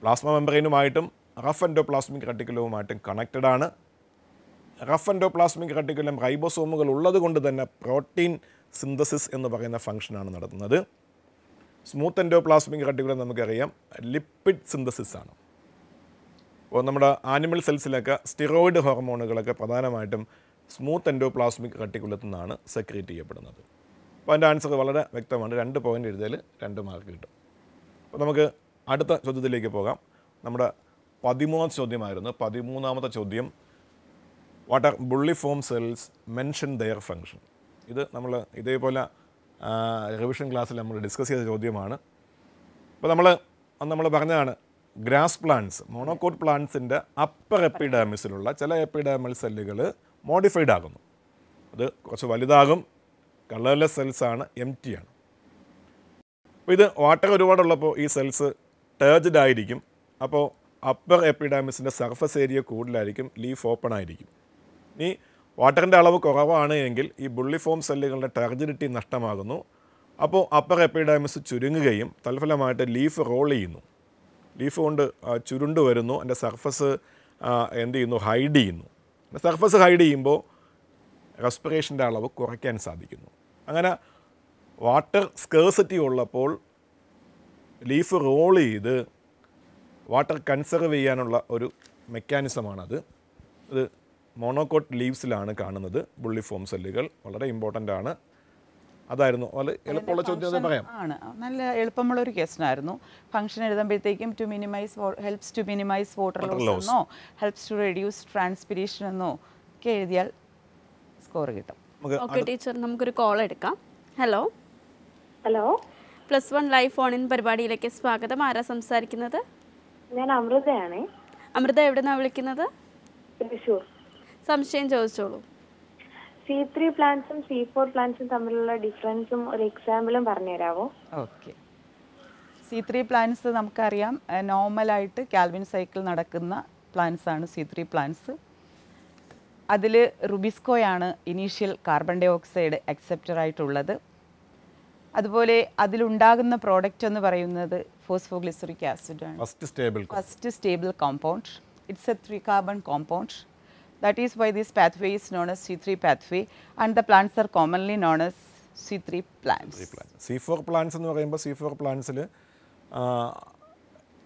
പ്ലാസ്മ മെമ്പറൈനുമായിട്ടും റഫ് എൻഡോപ്ലാസ്മിക് റെട്ടിക്കുലവുമായിട്ടും കണക്റ്റഡ് ആണ് റഫ് എൻഡോപ്ലാസ്മിക് റെട്ടിക്കുലം റൈബോസോമുകൾ ഉള്ളതുകൊണ്ട് തന്നെ പ്രോട്ടീൻ സിന്തസിസ് എന്ന് പറയുന്ന ഫംഗ്ഷനാണ് നടത്തുന്നത് സ്മൂത്ത് എൻഡോപ്ലാസ്മിക് റെട്ടിക്കുലം നമുക്കറിയാം ലിപ്പിഡ് സിന്തസിസ് ആണ് അപ്പോൾ നമ്മുടെ ആനിമൽ സെൽസിലൊക്കെ സ്റ്റിറോയിഡ് ഹോർമോണുകളൊക്കെ പ്രധാനമായിട്ടും സ്മൂത്ത് എൻഡോപ്ലാസ്മിക് റെട്ടിക്കുലത്തിൽ നിന്നാണ് സെക്രീറ്റ് ചെയ്യപ്പെടുന്നത് അപ്പോൾ അതിൻ്റെ ആൻസർ വളരെ വ്യക്തമാണ് രണ്ട് പോയിൻ്റ് എഴുതിയാൽ രണ്ട് മാർക്ക് കിട്ടും അപ്പോൾ നമുക്ക് അടുത്ത ചോദ്യത്തിലേക്ക് പോകാം നമ്മുടെ പതിമൂന്നാമത്തെ ചോദ്യമായിരുന്നു പതിമൂന്നാമത്തെ ചോദ്യം what are bulliform cells mention their function ഇത് നമ്മൾ ഇതേപോലെ റിവിഷൻ ക്ലാസ്സിൽ നമ്മൾ ഡിസ്കസ് ചെയ്ത ചോദ്യമാണ് അപ്പോൾ നമ്മൾ നമ്മൾ പറഞ്ഞതാണ് ഗ്രാസ് പ്ലാന്റ്സ് മോണോകോട്ട് പ്ലാന്റ്സിൻ്റെ അപ്പർ എപ്പിഡാമിസിലുള്ള ചില എപ്പിഡാമൽ സെല്ലുകൾ മോഡിഫൈഡ് ആകുന്നു അത് കുറച്ച് വലുതാകും കളർലെസ് സെൽസ് ആണ് എം ടി ആണ് അപ്പോൾ ഇത് വാട്ടർ ഒരുപാടുള്ളപ്പോൾ ഈ സെൽസ് ടേജഡ് ആയിരിക്കും അപ്പോൾ അപ്പർ എപ്പിഡാമിസിൻ്റെ സർഫസ് ഏരിയ കൂടുതലായിരിക്കും ലീഫ് ഓപ്പൺ ആയിരിക്കും ഇനി വാട്ടറിൻ്റെ അളവ് കുറവാണ് എങ്കിൽ ഈ ബുള്ളിഫോം സെല്ലുകളുടെ ടെർജിഡിറ്റി നഷ്ടമാകുന്നു അപ്പോൾ അപ്പർ എപ്പിഡാമിസ് ചുരുങ്ങുകയും തൽഫലമായിട്ട് ലീഫ് റോൾ ചെയ്യുന്നു ലീഫ് കൊണ്ട് ചുരുണ്ട് വരുന്നു അതിൻ്റെ സർഫസ് എന്ത് ചെയ്യുന്നു ഹൈഡ് ചെയ്യുന്നു സർഫസ് ഹൈഡ് ചെയ്യുമ്പോൾ റെസ്പിറേഷൻ്റെ അളവ് കുറയ്ക്കാൻ സാധിക്കുന്നു അങ്ങനെ വാട്ടർ സ്കേഴ്സിറ്റി ഉള്ളപ്പോൾ ലീഫ് റോൾ ചെയ്ത് വാട്ടർ കൺസർവ് ചെയ്യാനുള്ള ഒരു മെക്കാനിസമാണത് ഇത് മോണോക്കോട്ട് ലീവ്സിലാണ് കാണുന്നത് ബുള്ളി ഫോം സെല്ലുകൾ വളരെ ഇമ്പോർട്ടൻ്റ് ആണ് അതായിരുന്നു എളുപ്പമുള്ള ചോദ്യം പറയാം ആണ് നല്ല എളുപ്പമുള്ള ഒരു ക്വസ്റ്റൻ ആയിരുന്നു ഫംഗ്ഷൻ എഴുതുമ്പോഴത്തേക്കും to minimise helps to minimise water loss എന്നോ ഹെൽപ്സ് ടു റെഡ്യൂസ് ട്രാൻസ്പിരേഷൻ എന്നോ ഒക്കെ എഴുതിയാൽ സ്കോർ കിട്ടും ഓക്കെ ടീച്ചർ നമുക്കൊരു കോൾ എടുക്കാം hello hello plus one life ഓണിൻ പരിപാടിയിലേക്ക് സ്വാഗതം ആരാ സംസാരിക്കുന്നത് ഞാൻ അമൃതയാണ് അമൃത എവിടെന്നാ വിളിക്കുന്നത് തൃശ്ശൂർ സംശയം ചോദിച്ചോളൂ സി ത്രീ പ്ലാൻസും സി ഫോർ പ്ലാൻസും തമ്മിലുള്ള ഡിഫറൻസും ഒരു എക്സാമ്പിളും പറഞ്ഞുതരാവോ ഓക്കെ സി ത്രീ പ്ലാന്റ്സ് നമുക്കറിയാം നോർമലായിട്ട് കാൽവിൻ സൈക്കിൾ നടക്കുന്ന പ്ലാന്റ്സ് ആണ് സി ത്രീ പ്ലാൻസ് അതിൽ റുബിസ്കോയാണ് ഇനീഷ്യൽ കാർബൺ ഡൈ ഓക്സൈഡ് ആയിട്ടുള്ളത് അതുപോലെ അതിലുണ്ടാകുന്ന പ്രോഡക്റ്റ് എന്ന് പറയുന്നത് ഫോസ്ഫോഗ്ലിസറിക് ആണ് first stable first stable compound it's a three carbon compound that is why these pathway is known as C three pathway and the plants are commonly non as C three plants C four plants എന്ന് പറയുമ്പോൾ സി ഫോർ പ്ലാന്റ്സിൽ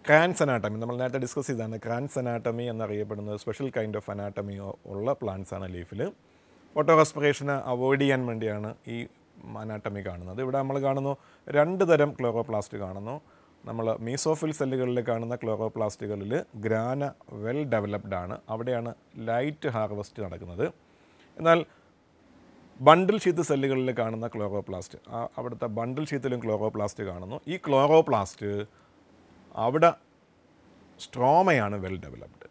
ക്രാൻസ് അനാട്ടമി നമ്മൾ നേരത്തെ ഡിസ്കസ് ചെയ്താണ് ക്രാൻസ് അനാട്ടമി എന്നറിയപ്പെടുന്നത് സ്പെഷ്യൽ കൈൻഡ് ഓഫ് അനാട്ടമി ഉള്ള പ്ലാന്റ്സ് ആണ് ലീഫിൽ ഓട്ടോ അവോയ്ഡ് ചെയ്യാൻ വേണ്ടിയാണ് ഈ അനാട്ടമി കാണുന്നത് ഇവിടെ നമ്മൾ കാണുന്നു രണ്ട് തരം ക്ലോറോപ്ലാസ്റ്റ് കാണുന്നു നമ്മൾ മീസോഫിൽ സെല്ലുകളിൽ കാണുന്ന ക്ലോറോപ്ലാസ്റ്റുകളിൽ ഗ്രാന വെൽ ഡെവലപ്ഡ് ആണ് അവിടെയാണ് ലൈറ്റ് ഹാർവസ്റ്റ് നടക്കുന്നത് എന്നാൽ ബണ്ടിൽ ഷീത്ത് സെല്ലുകളിൽ കാണുന്ന ക്ലോറോപ്ലാസ്റ്റ് അവിടുത്തെ ബണ്ടിൽ ഷീത്തിലും ക്ലോറോപ്ലാസ്റ്റ് കാണുന്നു ഈ ക്ലോറോപ്ലാസ്റ്റ് അവിടെ സ്ട്രോമയാണ് well developed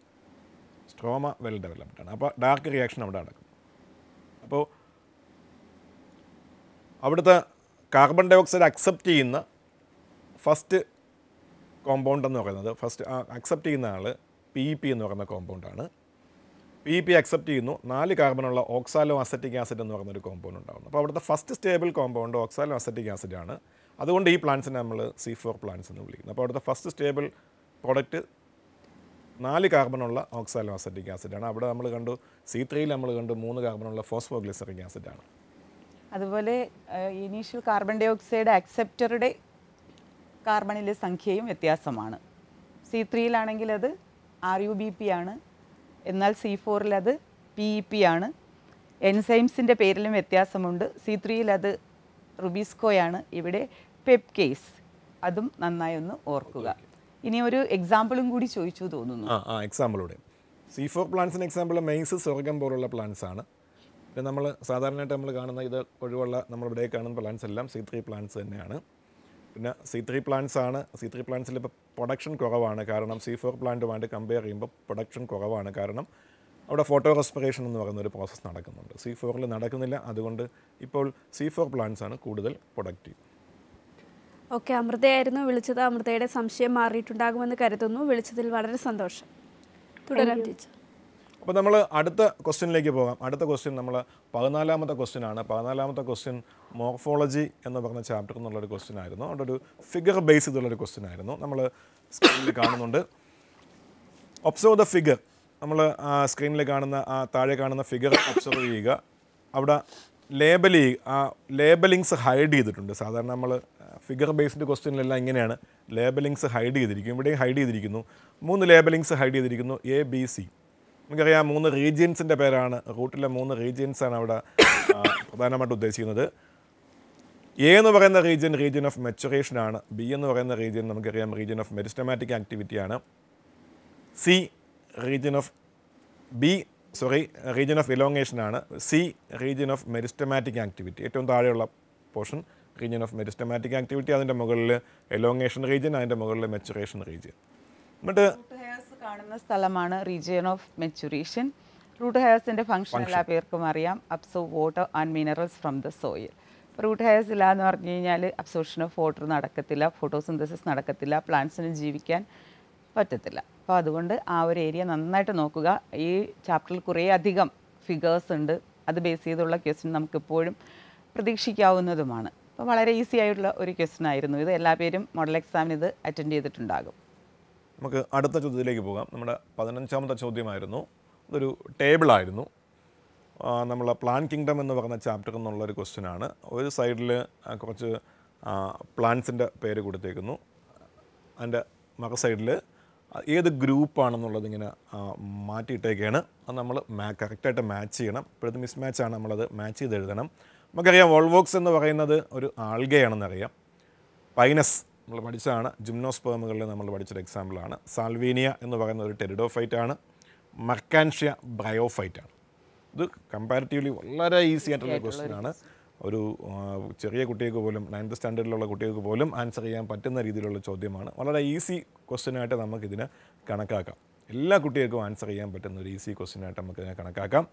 stroma well developed ആണ് അപ്പോൾ ഡാർക്ക് റിയാക്ഷൻ അവിടെ നടക്കും അപ്പോൾ അവിടുത്തെ കാർബൺ ഡൈ ഓക്സൈഡ് അക്സെപ്റ്റ് ചെയ്യുന്ന ഫസ്റ്റ് കോമ്പൗണ്ട് എന്ന് പറയുന്നത് ഫസ്റ്റ് അക്സെപ്റ്റ് ചെയ്യുന്ന ആൾ പി ഇ പി എന്ന് പറയുന്ന കോമ്പൗണ്ടാണ് പി ഇ പി അക്സെപ്റ്റ് ചെയ്യുന്നു നാല് കാർബണുള്ള ഓക്സാലോ അസറ്റിക് ആസിഡ് എന്ന് പറയുന്ന ഒരു കോമ്പൗണ്ട് ഉണ്ടാകുന്നു അപ്പോൾ അവിടുത്തെ first stable compound oxaloacetic ആസിഡാണ് അതുകൊണ്ട് ഈ പ്ലാന്റ്സിനെ നമ്മൾ സി ഫോർ പ്ലാന്റ്സ് എന്ന് വിളിക്കുന്നത് അപ്പോൾ അവിടുത്തെ ഫസ്റ്റ് സ്റ്റേബിൾ പ്രോഡക്റ്റ് നാല് കാർബണുള്ള ഓക്സാലോ അസറ്റിക് ആസിഡാണ് അവിടെ നമ്മൾ കണ്ടു സി ത്രീയിൽ നമ്മൾ കണ്ടു മൂന്ന് കാർബണുള്ള ഫോസ്ഫോഗ്ലിസറിക് ആസിഡാണ് അതുപോലെ ഇനീഷ്യൽ കാർബൺ ഡൈ ഓക്സൈഡ് അക്സെപ്റ്ററുടെ കാർബണിലെ സംഖ്യയും വ്യത്യാസമാണ് സി ത്രീയിലാണെങ്കിൽ അത് ആർ യു ബി പി ആണ് എന്നാൽ സി ഫോറിൽ അത് പി ഇ പി ആണ് എൻസൈംസിൻ്റെ പേരിലും വ്യത്യാസമുണ്ട് സി ത്രീയിൽ അത് റുബിസ്കോയാണ് ഇവിടെ പെപ് കേസ് അതും നന്നായി ഒന്ന് ഓർക്കുക ഇനി ഒരു എക്സാമ്പിളും കൂടി ചോദിച്ചു തോന്നുന്നു ആ എക്സാമ്പിളൂടെ സി ഫോർ പ്ലാന്റ്സിന് എക്സാമ്പിൾ മെയ്സ് സ്വർഗം പോലുള്ള പ്ലാന്റ്സ് ആണ് പിന്നെ നമ്മൾ സാധാരണയായിട്ട് നമ്മൾ കാണുന്ന ഇത് ഒഴിവുള്ള നമ്മളിവിടെ കാണുന്ന പ്ലാന്റ്സ് എല്ലാം സി ത്രീ പ്ലാന്റ്സ് തന്നെയാണ് പിന്നെ സി ത്രീ പ്ലാന്റ്സ് ആണ് സി ത്രീ പ്ലാന്റ്സിൽ ഇപ്പോൾ പ്രൊഡക്ഷൻ കുറവാണ് കാരണം സി ഫോർ പ്ലാന്റുമായിട്ട് കമ്പയർ ചെയ്യുമ്പോൾ പ്രൊഡക്ഷൻ കുറവാണ് കാരണം അവിടെ ഫോട്ടോ റെസ്പിറേഷൻ എന്ന് പറയുന്ന ഒരു പ്രോസസ്സ് നടക്കുന്നുണ്ട് സി ഫോറിൽ നടക്കുന്നില്ല അതുകൊണ്ട് ഇപ്പോൾ സി ഫോർ പ്ലാന്റ്സ് ആണ് കൂടുതൽ പ്രൊഡക്റ്റീവ് ഓക്കെ അമൃതയായിരുന്നു വിളിച്ചത് അമൃതയുടെ സംശയം മാറിയിട്ടുണ്ടാകുമെന്ന് കരുതുന്നു വിളിച്ചതിൽ വളരെ സന്തോഷം തുടരാം ടീച്ചർ അപ്പോൾ നമ്മൾ അടുത്ത ക്വസ്റ്റ്യനിലേക്ക് പോകാം അടുത്ത ക്വസ്റ്റ്യൻ നമ്മൾ പതിനാലാമത്തെ ക്വസ്റ്റ്യൻ ആണ് പതിനാലാമത്തെ ക്വസ്റ്റ്യൻ മോർഫോളജി എന്ന് പറഞ്ഞ ചാപ്റ്റർ എന്നുള്ളൊരു ക്വസ്റ്റ്യൻ ആയിരുന്നു അവിടെ ഒരു ഫിഗർ ബേസ് ചെയ്തുള്ളൊരു ക്വസ്റ്റ്യൻ ആയിരുന്നു നമ്മൾ സ്ക്രീനിൽ കാണുന്നുണ്ട് ഒബ്സർവ് ദ ഫിഗർ നമ്മൾ സ്ക്രീനിൽ കാണുന്ന ആ താഴെ കാണുന്ന ഫിഗർ ഒബ്സർവ് ചെയ്യുക അവിടെ ലേബലി ആ ലേബലിങ്സ് ഹൈഡ് ചെയ്തിട്ടുണ്ട് സാധാരണ നമ്മൾ ഫിഗർ ബേസ്ഡ് ക്വസ്റ്റ്യനിലെല്ലാം ഇങ്ങനെയാണ് ലേബലിങ്സ് ഹൈഡ് ചെയ്തിരിക്കും ഇവിടെയും ഹൈഡ് ചെയ്തിരിക്കുന്നു മൂന്ന് ലേബലിങ്സ് ഹൈഡ് ചെയ്തിരിക്കുന്നു എ ബി സി നമുക്കറിയാം മൂന്ന് റീജിയൻസിൻ്റെ പേരാണ് റൂട്ടിലെ മൂന്ന് റീജിയൻസാണ് അവിടെ പ്രധാനമായിട്ട് ഉദ്ദേശിക്കുന്നത് എ എന്ന് പറയുന്ന റീജിയൻ റീജിയൻ ഓഫ് മെച്ചുറേഷനാണ് ബി എന്ന് പറയുന്ന റീജിയൻ നമുക്കറിയാം റീജിയൻ ഓഫ് മെരിസ്റ്റമാറ്റിക് ആക്ടിവിറ്റിയാണ് C region of B sorry region of ഇലോങ്ങേഷനാണ് C region of meristematic activity ഏറ്റവും താഴെയുള്ള portion region of meristematic activity അതിൻ്റെ മുകളിൽ എലോങ്ങേഷൻ റീജിയൻ അതിൻ്റെ മുകളിൽ മെച്ചുറേഷൻ റീജിയൻ എന്നിട്ട് കാണുന്ന സ്ഥലമാണ് റീജിയൻ ഓഫ് മെച്ചുറേഷൻ റൂട്ട് ഹെയർസിൻ്റെ ഫംഗ്ഷൻ എല്ലാ പേർക്കും അറിയാം absorb water and minerals from the soil root hairs ഇല്ല എന്ന് പറഞ്ഞു കഴിഞ്ഞാൽ അബ്സോർപ്ഷൻ ഓഫ് വാട്ടർ നടക്കത്തില്ല ഫോട്ടോസിന്തസിസ് നടക്കത്തില്ല പ്ലാന്റ്സിന് ജീവിക്കാൻ പറ്റത്തില്ല അപ്പോൾ അതുകൊണ്ട് ആ ഒരു ഏരിയ നന്നായിട്ട് നോക്കുക ഈ ചാപ്റ്ററിൽ കുറേ അധികം ഫിഗേഴ്സ് ഉണ്ട് അത് ബേസ് ചെയ്തുള്ള ക്വസ്റ്റ്യൻ നമുക്കിപ്പോഴും പ്രതീക്ഷിക്കാവുന്നതുമാണ് അപ്പോൾ വളരെ ഈസി ആയിട്ടുള്ള ഒരു ക്വസ്റ്റ്യൻ ആയിരുന്നു ഇത് എല്ലാ പേരും മോഡൽ എക്സാമിന് ഇത് അറ്റൻഡ് ചെയ്തിട്ടുണ്ടാകും നമുക്ക് അടുത്ത ചോദ്യത്തിലേക്ക് പോകാം നമ്മുടെ പതിനഞ്ചാമത്തെ ചോദ്യമായിരുന്നു അതൊരു ടേബിളായിരുന്നു നമ്മളെ പ്ലാൻ കിങ്ഡം എന്ന് പറയുന്ന ചാപ്റ്റർ എന്നുള്ള ഒരു ക്വസ്റ്റ്യൻ ആണ് ഒരു സൈഡിൽ കുറച്ച് പ്ലാൻസിൻ്റെ പേര് കൊടുത്തേക്കുന്നു അതിൻ്റെ മറ സൈഡിൽ ഏത് ഗ്രൂപ്പാണെന്നുള്ളത് ഇങ്ങനെ മാറ്റിയിട്ടേക്കാണ് അത് നമ്മൾ മാ കറക്റ്റായിട്ട് മാച്ച് ചെയ്യണം ഇപ്പോഴത്തെ മിസ് മാച്ചാണ് നമ്മളത് മാച്ച് ചെയ്ത് എഴുതണം നമുക്കറിയാം വോൾവോക്സ് എന്ന് പറയുന്നത് ഒരു ആൾഗയാണെന്നറിയാം പൈനസ് നമ്മൾ പഠിച്ചതാണ് ജിംനോസ്പേമുകളിൽ നമ്മൾ പഠിച്ചൊരു എക്സാമ്പിളാണ് സാൽവീനിയ എന്ന് പറയുന്ന ഒരു ടെരിഡോഫൈറ്റാണ് മർക്കാൻഷ്യ ആണ് ഇത് കമ്പാരിറ്റീവ്ലി വളരെ ഈസി ആയിട്ടുള്ള ക്വസ്റ്റ്യൻ ആണ് ഒരു ചെറിയ കുട്ടികൾക്ക് പോലും നയൻത് സ്റ്റാൻഡേർഡിലുള്ള കുട്ടികൾക്ക് പോലും ആൻസർ ചെയ്യാൻ പറ്റുന്ന രീതിയിലുള്ള ചോദ്യമാണ് വളരെ ഈസി ക്വസ്റ്റ്യനായിട്ട് നമുക്കിതിനെ കണക്കാക്കാം എല്ലാ കുട്ടികൾക്കും ആൻസർ ചെയ്യാൻ പറ്റുന്ന ഒരു ഈസി ക്വസ്റ്റ്യനായിട്ട് നമുക്കിതിനെ കണക്കാക്കാം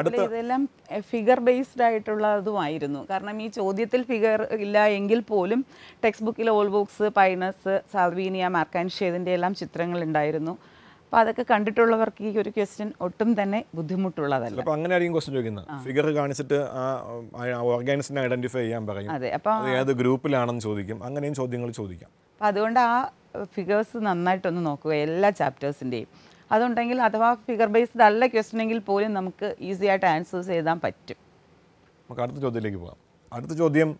അടുത്ത ഇതെല്ലാം ഫിഗർ ബേസ്ഡ് ആയിട്ടുള്ളതുമായിരുന്നു കാരണം ഈ ചോദ്യത്തിൽ ഫിഗർ ഇല്ല എങ്കിൽ പോലും ടെക്സ്റ്റ് ബുക്കിൽ ഓൾ ബുക്സ് പൈനസ് സാൽവീനിയ മാർക്കാൻഷേതിൻ്റെ എല്ലാം ചിത്രങ്ങൾ ഉണ്ടായിരുന്നു അപ്പോൾ അതൊക്കെ കണ്ടിട്ടുള്ളവർക്ക് ഈ ഒരു ക്വസ്റ്റ്യൻ ഒട്ടും തന്നെ ബുദ്ധിമുട്ടുള്ളതല്ല അപ്പോൾ അങ്ങനെ ആയിരിക്കും ക്വസ്റ്റ്യൻ ചോദിക്കുന്നത് ഫിഗർ കാണിച്ചിട്ട് ആ ഓർഗാനിസിനെ ഐഡന്റിഫൈ ചെയ്യാൻ പറയും അതെ അപ്പോൾ ഏത് ഗ്രൂപ്പിലാണെന്ന് ചോദിക്കും അങ്ങനെയും ചോദ്യങ്ങൾ ചോദിക്കാം അപ്പോൾ അതുകൊണ്ട് ആ ഫിഗേഴ്സ് നന്നായിട്ടൊന്ന് നോക്കുക എല്ലാ ചാപ്റ്റേഴ്സിന്റെയും അതുണ്ടെങ്കിൽ അഥവാ ഫിഗർ ബേസ്ഡ് അല്ല ക്വസ്റ്റ്യൻ എങ്കിൽ പോലും നമുക്ക് ഈസി ആയിട്ട് ആൻസേഴ്സ് എഴുതാൻ പറ്റും നമുക്ക് അടുത്ത ചോദ്യത്തിലേക്ക് പോകാം അടുത്ത ചോദ്യം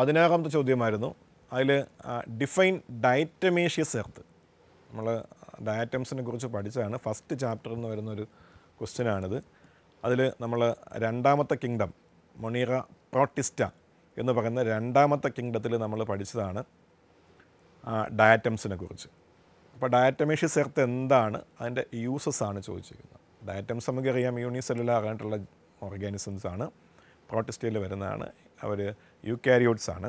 പതിനാറാമത്തെ ചോദ്യമായിരുന്നു അതിൽ ഡിഫൈൻ ഡയറ്റമേഷ്യസ് ചേർത്ത് നമ്മൾ ഡയറ്റംസിനെ കുറിച്ച് പഠിച്ചതാണ് ഫസ്റ്റ് ചാപ്റ്റർ എന്ന് വരുന്നൊരു ക്വസ്റ്റ്യനാണിത് അതിൽ നമ്മൾ രണ്ടാമത്തെ കിങ്ഡം മൊണീറ പ്രോട്ടിസ്റ്റ എന്ന് പറയുന്ന രണ്ടാമത്തെ കിങ്ഡത്തിൽ നമ്മൾ പഠിച്ചതാണ് ഡയറ്റംസിനെ കുറിച്ച് അപ്പോൾ ഡയറ്റമേഷ്യ സേർത്ത് എന്താണ് അതിൻ്റെ യൂസസ് ആണ് ചോദിച്ചിരിക്കുന്നത് ഡയാറ്റംസ് നമുക്കറിയാം യൂണിസെല്ലുലാർ ആയിട്ടുള്ള ഓർഗാനിസംസ് ആണ് പ്രോട്ടിസ്റ്റയിൽ വരുന്നതാണ് അവർ യൂക്കാരിയോട്സ് ആണ്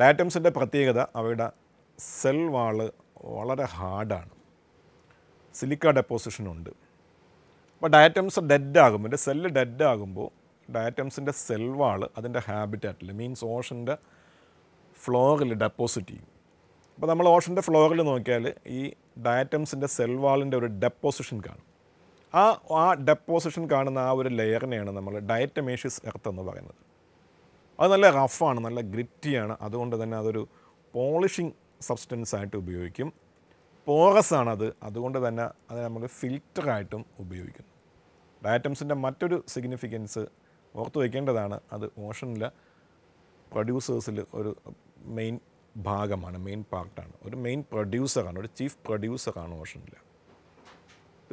ഡയറ്റംസിൻ്റെ പ്രത്യേകത അവയുടെ സെൽ വാള് വളരെ ഹാർഡാണ് സിലിക്ക ഡെപ്പോസിഷൻ ഉണ്ട് അപ്പോൾ ഡയറ്റംസ് ഡെഡ് ആകുമ്പോൾ എൻ്റെ സെല്ല് ഡെഡ് ആകുമ്പോൾ ഡയറ്റംസിൻ്റെ സെൽ വാൾ അതിൻ്റെ ഹാബിറ്റാറ്റിൽ മീൻസ് ഓഷൻ്റെ ഫ്ലോറിൽ ഡെപ്പോസിറ്റ് ചെയ്യും അപ്പോൾ നമ്മൾ ഓഷൻ്റെ ഫ്ലോറിൽ നോക്കിയാൽ ഈ ഡയറ്റംസിൻ്റെ സെൽ ഒരു ഡെപ്പോസിഷൻ കാണും ആ ആ ഡെപ്പോസിഷൻ കാണുന്ന ആ ഒരു ലെയറിനെയാണ് നമ്മൾ ഡയറ്റമേഷ്യസ് എർത്ത് എന്ന് പറയുന്നത് അത് നല്ല റഫാണ് നല്ല ഗ്രിറ്റിയാണ് അതുകൊണ്ട് തന്നെ അതൊരു പോളിഷിംഗ് സബ്സ്റ്റൻസ് ആയിട്ട് ഉപയോഗിക്കും പോറസ് ആണത് അതുകൊണ്ട് തന്നെ അത് നമ്മൾ ഫിൽറ്ററായിട്ടും ഉപയോഗിക്കുന്നു ഡയറ്റംസിൻ്റെ മറ്റൊരു സിഗ്നിഫിക്കൻസ് ഓർത്ത് വയ്ക്കേണ്ടതാണ് അത് ഓഷനിലെ പ്രൊഡ്യൂസേഴ്സിൽ ഒരു മെയിൻ ഭാഗമാണ് മെയിൻ പാർട്ടാണ് ഒരു മെയിൻ പ്രൊഡ്യൂസറാണ് ഒരു ചീഫ് പ്രൊഡ്യൂസറാണ് ഓഷനിലെ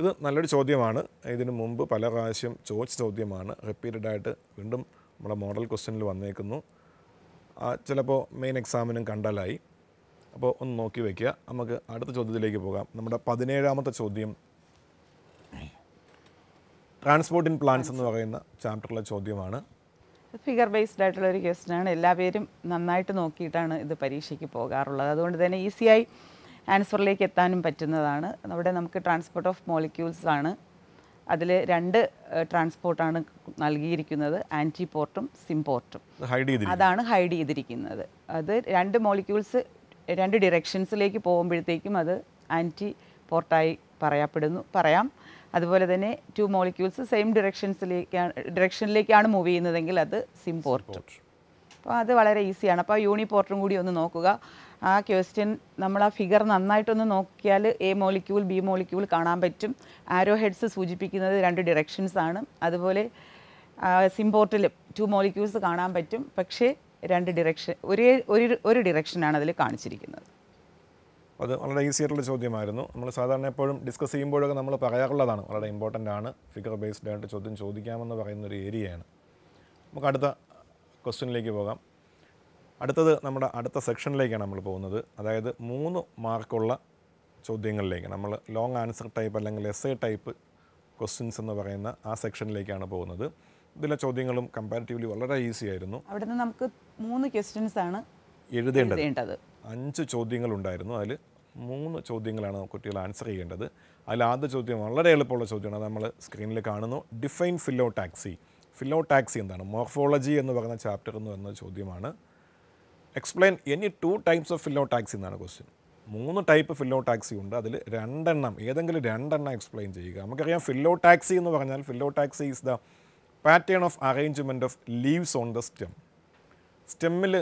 ഇത് നല്ലൊരു ചോദ്യമാണ് ഇതിനു മുമ്പ് പല പ്രാവശ്യം ചോദിച്ച ചോദ്യമാണ് റിപ്പീറ്റഡായിട്ട് വീണ്ടും നമ്മുടെ മോഡൽ ക്വസ്റ്റ്യനിൽ വന്നേക്കുന്നു ചിലപ്പോൾ മെയിൻ എക്സാമിനും കണ്ടലായി അപ്പോൾ ഒന്ന് നോക്കി വയ്ക്കുക നമുക്ക് അടുത്ത ചോദ്യത്തിലേക്ക് പോകാം നമ്മുടെ പതിനേഴാമത്തെ ചോദ്യം ട്രാൻസ്പോർട്ട് ഇൻ പ്ലാൻസ് എന്ന് പറയുന്ന ചാപ്റ്ററിലെ ചോദ്യമാണ് ഫിഗർ ബേസ്ഡ് ആയിട്ടുള്ള ഒരു ക്വസ്റ്റൻ ആണ് എല്ലാവരും നന്നായിട്ട് നോക്കിയിട്ടാണ് ഇത് പരീക്ഷയ്ക്ക് പോകാറുള്ളത് അതുകൊണ്ട് തന്നെ ഈസിയായി ആൻസറിലേക്ക് എത്താനും പറ്റുന്നതാണ് അവിടെ നമുക്ക് ട്രാൻസ്പോർട്ട് ഓഫ് മോളിക്യൂൾസ് ആണ് അതിൽ രണ്ട് ട്രാൻസ്പോർട്ടാണ് നൽകിയിരിക്കുന്നത് ആൻറ്റിപോർട്ടും സിംപോർട്ടും അതാണ് ഹൈഡ് ചെയ്തിരിക്കുന്നത് അത് രണ്ട് മോളിക്യൂൾസ് രണ്ട് ഡിറക്ഷൻസിലേക്ക് പോകുമ്പോഴത്തേക്കും അത് ആൻറ്റി പോർട്ടായി പറയപ്പെടുന്നു പറയാം അതുപോലെ തന്നെ ടു മോളിക്യൂൾസ് സെയിം ഡിറക്ഷൻസിലേക്കാണ് ഡിറക്ഷനിലേക്കാണ് മൂവ് ചെയ്യുന്നതെങ്കിൽ അത് സിംപോർട്ടും അപ്പോൾ അത് വളരെ ഈസിയാണ് അപ്പോൾ പോർട്ടും കൂടി ഒന്ന് നോക്കുക ആ ക്വസ്റ്റ്യൻ നമ്മൾ ആ ഫിഗർ നന്നായിട്ടൊന്ന് നോക്കിയാൽ എ മോളിക്യൂൾ ബി മോളിക്യൂൾ കാണാൻ പറ്റും ആരോ ഹെഡ്സ് സൂചിപ്പിക്കുന്നത് രണ്ട് ഡിറക്ഷൻസ് ആണ് അതുപോലെ സിംപോർട്ടിലും ടു മോളിക്യൂൾസ് കാണാൻ പറ്റും പക്ഷേ രണ്ട് ഡിറക്ഷൻ ഒരേ ഒരു ഒരു ഡിറക്ഷനാണ് അതിൽ കാണിച്ചിരിക്കുന്നത് അത് വളരെ ഈസി ആയിട്ടുള്ള ചോദ്യമായിരുന്നു നമ്മൾ സാധാരണ എപ്പോഴും ഡിസ്കസ് ചെയ്യുമ്പോഴൊക്കെ നമ്മൾ പറയാറുള്ളതാണ് വളരെ ഇമ്പോർട്ടൻ്റ് ആണ് ഫിഗർ ബേസ്ഡ് ആയിട്ട് ചോദ്യം ചോദിക്കാമെന്ന് പറയുന്ന ഒരു ഏരിയയാണ് നമുക്ക് അടുത്ത ക്വസ്റ്റ്യനിലേക്ക് പോകാം അടുത്തത് നമ്മുടെ അടുത്ത സെക്ഷനിലേക്കാണ് നമ്മൾ പോകുന്നത് അതായത് മൂന്ന് മാർക്കുള്ള ചോദ്യങ്ങളിലേക്ക് നമ്മൾ ലോങ് ആൻസർ ടൈപ്പ് അല്ലെങ്കിൽ എസ് ടൈപ്പ് ക്വസ്റ്റ്യൻസ് എന്ന് പറയുന്ന ആ സെക്ഷനിലേക്കാണ് പോകുന്നത് ഇതിലെ ചോദ്യങ്ങളും കമ്പാരിറ്റീവ്ലി വളരെ ഈസി ആയിരുന്നു അവിടെ നിന്ന് നമുക്ക് മൂന്ന് ക്വസ്റ്റ്യൻസ് ആണ് എഴുതേണ്ടത് അഞ്ച് ചോദ്യങ്ങൾ ഉണ്ടായിരുന്നു അതിൽ മൂന്ന് ചോദ്യങ്ങളാണ് കുട്ടികൾ ആൻസർ ചെയ്യേണ്ടത് അതിൽ ആദ്യ ചോദ്യം വളരെ എളുപ്പമുള്ള ചോദ്യമാണ് നമ്മൾ സ്ക്രീനിൽ കാണുന്നു define phyllotaxy phyllotaxy എന്താണ് മോർഫോളജി എന്ന് പറയുന്ന ചാപ്റ്റർ എന്ന് പറയുന്ന ചോദ്യമാണ് explain any two types of phyllotaxy എന്നാണ് ക്വസ്റ്റ്യൻ മൂന്ന് ടൈപ്പ് ഫില്ലോ ടാക്സി ഉണ്ട് അതിൽ രണ്ടെണ്ണം ഏതെങ്കിലും രണ്ടെണ്ണം എക്സ്പ്ലെയിൻ ചെയ്യുക നമുക്കറിയാം ഫില്ലോ ടാക്സി എന്ന് പറഞ്ഞാൽ phyllotaxy is the pattern of arrangement of leaves on the stem സ്റ്റെമ്മിൽ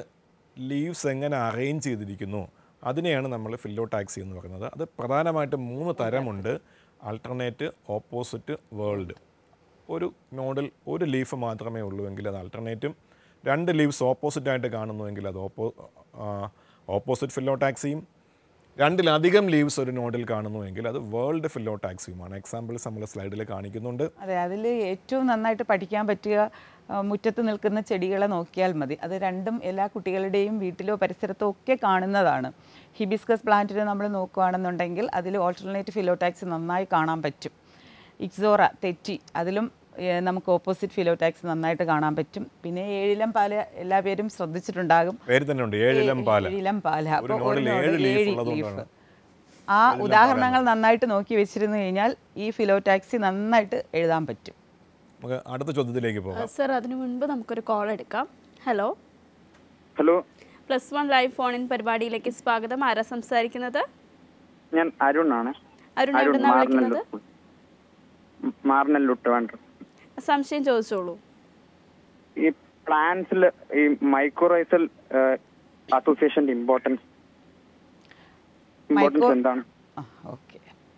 ലീവ്സ് എങ്ങനെ അറേഞ്ച് ചെയ്തിരിക്കുന്നു അതിനെയാണ് നമ്മൾ ഫില്ലോടാക്സി എന്ന് പറയുന്നത് അത് പ്രധാനമായിട്ട് മൂന്ന് തരമുണ്ട് അൾട്ടർനേറ്റ് ഓപ്പോസിറ്റ് വേൾഡ് ഒരു നോഡിൽ ഒരു ലീഫ് മാത്രമേ ഉള്ളൂവെങ്കിൽ അത് അൾട്ടർനേറ്റും രണ്ട് ലീവ്സ് ഓപ്പോസിറ്റായിട്ട് കാണുന്നുവെങ്കിൽ അത് ഓപ്പോ ഓപ്പോസിറ്റ് ഫില്ലോടാക്സിയും രണ്ടിലധികം ലീവ്സ് ഒരു നോഡിൽ കാണുന്നുവെങ്കിൽ അത് വേൾഡ് ഫില്ലോ ടാക്സിയുമാണ് എക്സാമ്പിൾസ് നമ്മൾ സ്ലൈഡിൽ കാണിക്കുന്നുണ്ട് അതെ അതിൽ ഏറ്റവും നന്നായിട്ട് പഠിക്കാൻ പറ്റിയ മുറ്റത്ത് നിൽക്കുന്ന ചെടികളെ നോക്കിയാൽ മതി അത് രണ്ടും എല്ലാ കുട്ടികളുടെയും വീട്ടിലോ പരിസരത്തോ ഒക്കെ കാണുന്നതാണ് ഹിബിസ്കസ് പ്ലാന്റിന് നമ്മൾ നോക്കുകയാണെന്നുണ്ടെങ്കിൽ അതിൽ ഓൾട്ടർനേറ്റ് ഫിലോടാക്സ് നന്നായി കാണാൻ പറ്റും ഇക്സോറ തെറ്റി അതിലും നമുക്ക് ഓപ്പോസിറ്റ് ഫിലോടാക്സ് നന്നായിട്ട് കാണാൻ പറ്റും പിന്നെ ഏഴിലം പാല എല്ലാ പേരും ശ്രദ്ധിച്ചിട്ടുണ്ടാകും പേര് തന്നെ ഉണ്ട് ഏഴിലം പാല ഏഴിലം പാല ലീഫ് ആ ഉദാഹരണങ്ങൾ നന്നായിട്ട് നോക്കി വെച്ചിരുന്നു കഴിഞ്ഞാൽ ഈ ഫിലോടാക്സി നന്നായിട്ട് എഴുതാൻ പറ്റും നമുക്ക് അടുത്ത ചോദ്യത്തിലേക്ക് പോകാം സർ അതിനു മുൻപ് നമുക്കൊരു കോൾ എടുക്കാം hello hello plus one live phone in പരിപാടിയിലേക്ക് സ്വാഗതം ആരാ സംസാരിക്കുന്നത് ഞാൻ അരുൺ ആണ് അരുൺ എവിടുന്നാണ് വിളിക്കുന്നത് മാർനല്ലൂർ സംശയം ചോദിച്ചോളൂ ഈ പ്ലാന്റ്സിൽ ഈ മൈക്രോറൈസൽ അസോസിയേഷന്റെ ഇമ്പോർട്ടൻസ് എന്താണ്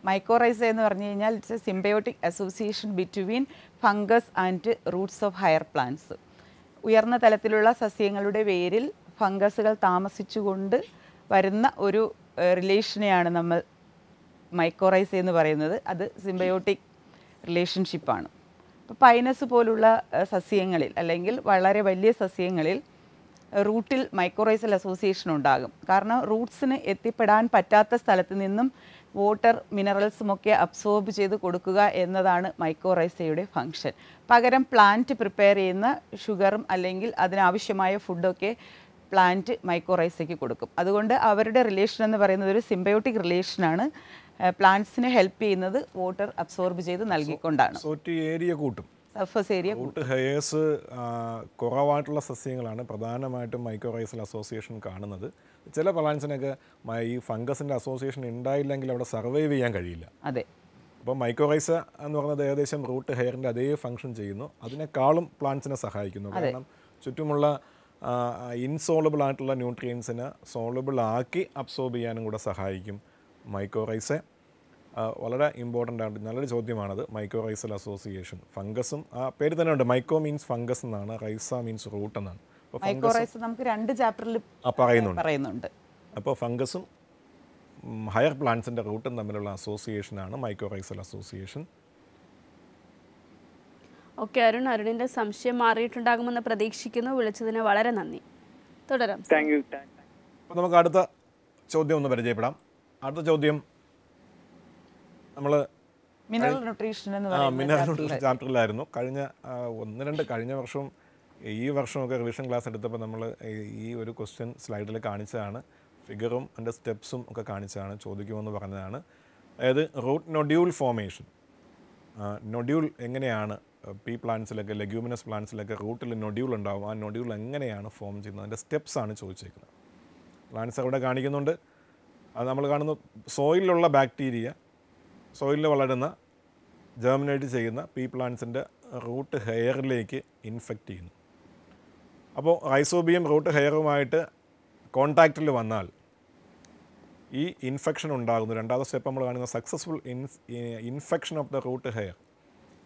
മൈക്കോറൈസ എന്ന് പറഞ്ഞു കഴിഞ്ഞാൽ it's a symbiotic association between fungus and roots of higher plants ഉയർന്ന തലത്തിലുള്ള സസ്യങ്ങളുടെ വേരിൽ ഫംഗസുകൾ താമസിച്ചുകൊണ്ട് വരുന്ന ഒരു റിലേഷനെയാണ് നമ്മൾ മൈക്കോറൈസ എന്ന് പറയുന്നത് അത് സിംബയോട്ടിക് റിലേഷൻഷിപ്പാണ് പൈനസ് പോലുള്ള സസ്യങ്ങളിൽ അല്ലെങ്കിൽ വളരെ വലിയ സസ്യങ്ങളിൽ റൂട്ടിൽ മൈക്രോറൈസൽ അസോസിയേഷൻ ഉണ്ടാകും കാരണം റൂട്ട്സിന് എത്തിപ്പെടാൻ പറ്റാത്ത സ്ഥലത്ത് നിന്നും വാട്ടർ മിനറൽസും ഒക്കെ അബ്സോർബ് ചെയ്ത് കൊടുക്കുക എന്നതാണ് മൈക്രോറൈസയുടെ ഫങ്ഷൻ പകരം പ്ലാന്റ് പ്രിപ്പയർ ചെയ്യുന്ന ഷുഗറും അല്ലെങ്കിൽ അതിനാവശ്യമായ ഫുഡൊക്കെ പ്ലാന്റ് മൈക്രോറൈസയ്ക്ക് കൊടുക്കും അതുകൊണ്ട് അവരുടെ റിലേഷൻ എന്ന് പറയുന്നത് ഒരു സിംബയോട്ടിക് റിലേഷനാണ് പ്ലാന്റ്സിന് ഹെൽപ്പ് ചെയ്യുന്നത് വാട്ടർ അബ്സോർബ് ചെയ്ത് നൽകിക്കൊണ്ടാണ് ഏരിയ കൂട്ടും സർഫസ് ഏരിയ ഹെയേഴ്സ് കുറവായിട്ടുള്ള സസ്യങ്ങളാണ് പ്രധാനമായിട്ടും മൈക്രോറൈസൽ അസോസിയേഷൻ കാണുന്നത് ചില പ്ലാന്റ്സിനൊക്കെ ഈ ഫംഗസിൻ്റെ അസോസിയേഷൻ ഉണ്ടായില്ലെങ്കിൽ അവിടെ സർവൈവ് ചെയ്യാൻ കഴിയില്ല അതെ അപ്പോൾ മൈക്രോറൈസ എന്ന് പറയുന്നത് ഏകദേശം റൂട്ട് ഹെയറിൻ്റെ അതേ ഫംഗ്ഷൻ ചെയ്യുന്നു അതിനേക്കാളും പ്ലാന്റ്സിനെ സഹായിക്കുന്നു കാരണം ചുറ്റുമുള്ള ഇൻസോളബിൾ ആയിട്ടുള്ള ന്യൂട്രിയൻസിനെ സോളബിൾ ആക്കി അബ്സോർബ് ചെയ്യാനും കൂടെ സഹായിക്കും മൈക്രോറൈസെ വളരെ ഇമ്പോർട്ടൻ്റ് ആണ് നല്ലൊരു ചോദ്യമാണത് മൈക്രോ റൈസൽ അസോസിയേഷൻ ഫംഗസും ആ പേര് തന്നെ ഉണ്ട് മൈക്കോ മീൻസ് ഫംഗസ് എന്നാണ് റൈസ മീൻസ് റൂട്ട് എന്നാണ് മൈക്കോ റൈസ് നമുക്ക് രണ്ട് ചാപ്റ്ററിൽ പറയുന്നുണ്ട് പറയുന്നുണ്ട് അപ്പോൾ ഫംഗസും ഹയർ പ്ലാന്റ്സിൻ്റെ റൂട്ടും തമ്മിലുള്ള അസോസിയേഷനാണ് mycorrhizal association okay Arun അരുണിന്റെ സംശയം മാറിയിട്ടുണ്ടാകുമെന്ന് പ്രതീക്ഷിക്കുന്നു വിളിച്ചതിന് വളരെ നന്ദി തുടരാം നമുക്ക് അടുത്ത ചോദ്യം ഒന്ന് പരിചയപ്പെടാം അടുത്ത ചോദ്യം നമ്മൾ മിനറൽ ന്യൂട്രീഷൻ മിനറൽ ന്യൂട്രീഷൻ ചാപ്റ്ററിലായിരുന്നു കഴിഞ്ഞ ഒന്ന് രണ്ട് കഴിഞ്ഞ വർഷവും ഈ വർഷമൊക്കെ റിവിഷൻ ക്ലാസ് എടുത്തപ്പോൾ നമ്മൾ ഈ ഒരു ക്വസ്റ്റ്യൻ സ്ലൈഡിൽ കാണിച്ചതാണ് ഫിഗറും അതിൻ്റെ സ്റ്റെപ്സും ഒക്കെ കാണിച്ചതാണ് ചോദിക്കുമെന്ന് പറഞ്ഞതാണ് അതായത് റൂട്ട് നൊഡ്യൂൾ ഫോമേഷൻ നൊഡ്യൂൾ എങ്ങനെയാണ് പി പ്ലാന്റ്സിലൊക്കെ ലെഗ്യൂമിനസ് പ്ലാന്റ്സിലൊക്കെ റൂട്ടിൽ നൊഡ്യൂൾ ഉണ്ടാവും ആ നൊഡ്യൂൾ എങ്ങനെയാണ് ഫോം ചെയ്യുന്നത് അതിൻ്റെ സ്റ്റെപ്സാണ് ചോദിച്ചേക്കുന്നത് പ്ലാന്റ്സ് അവിടെ കാണിക്കുന്നുണ്ട് അത് നമ്മൾ കാണുന്നു സോയിലുള്ള ബാക്ടീരിയ സോയിലിൽ വളരുന്ന ജേർമിനേറ്റ് ചെയ്യുന്ന പീ പ്ലാന്റ്സിൻ്റെ റൂട്ട് ഹെയറിലേക്ക് ഇൻഫെക്റ്റ് ചെയ്യുന്നു അപ്പോൾ റൈസോബിയം റൂട്ട് ഹെയറുമായിട്ട് കോണ്ടാക്റ്റിൽ വന്നാൽ ഈ ഇൻഫെക്ഷൻ ഉണ്ടാകുന്നു രണ്ടാമത്തെ സ്റ്റെപ്പ് നമ്മൾ കാണുന്ന successful infection of the root hair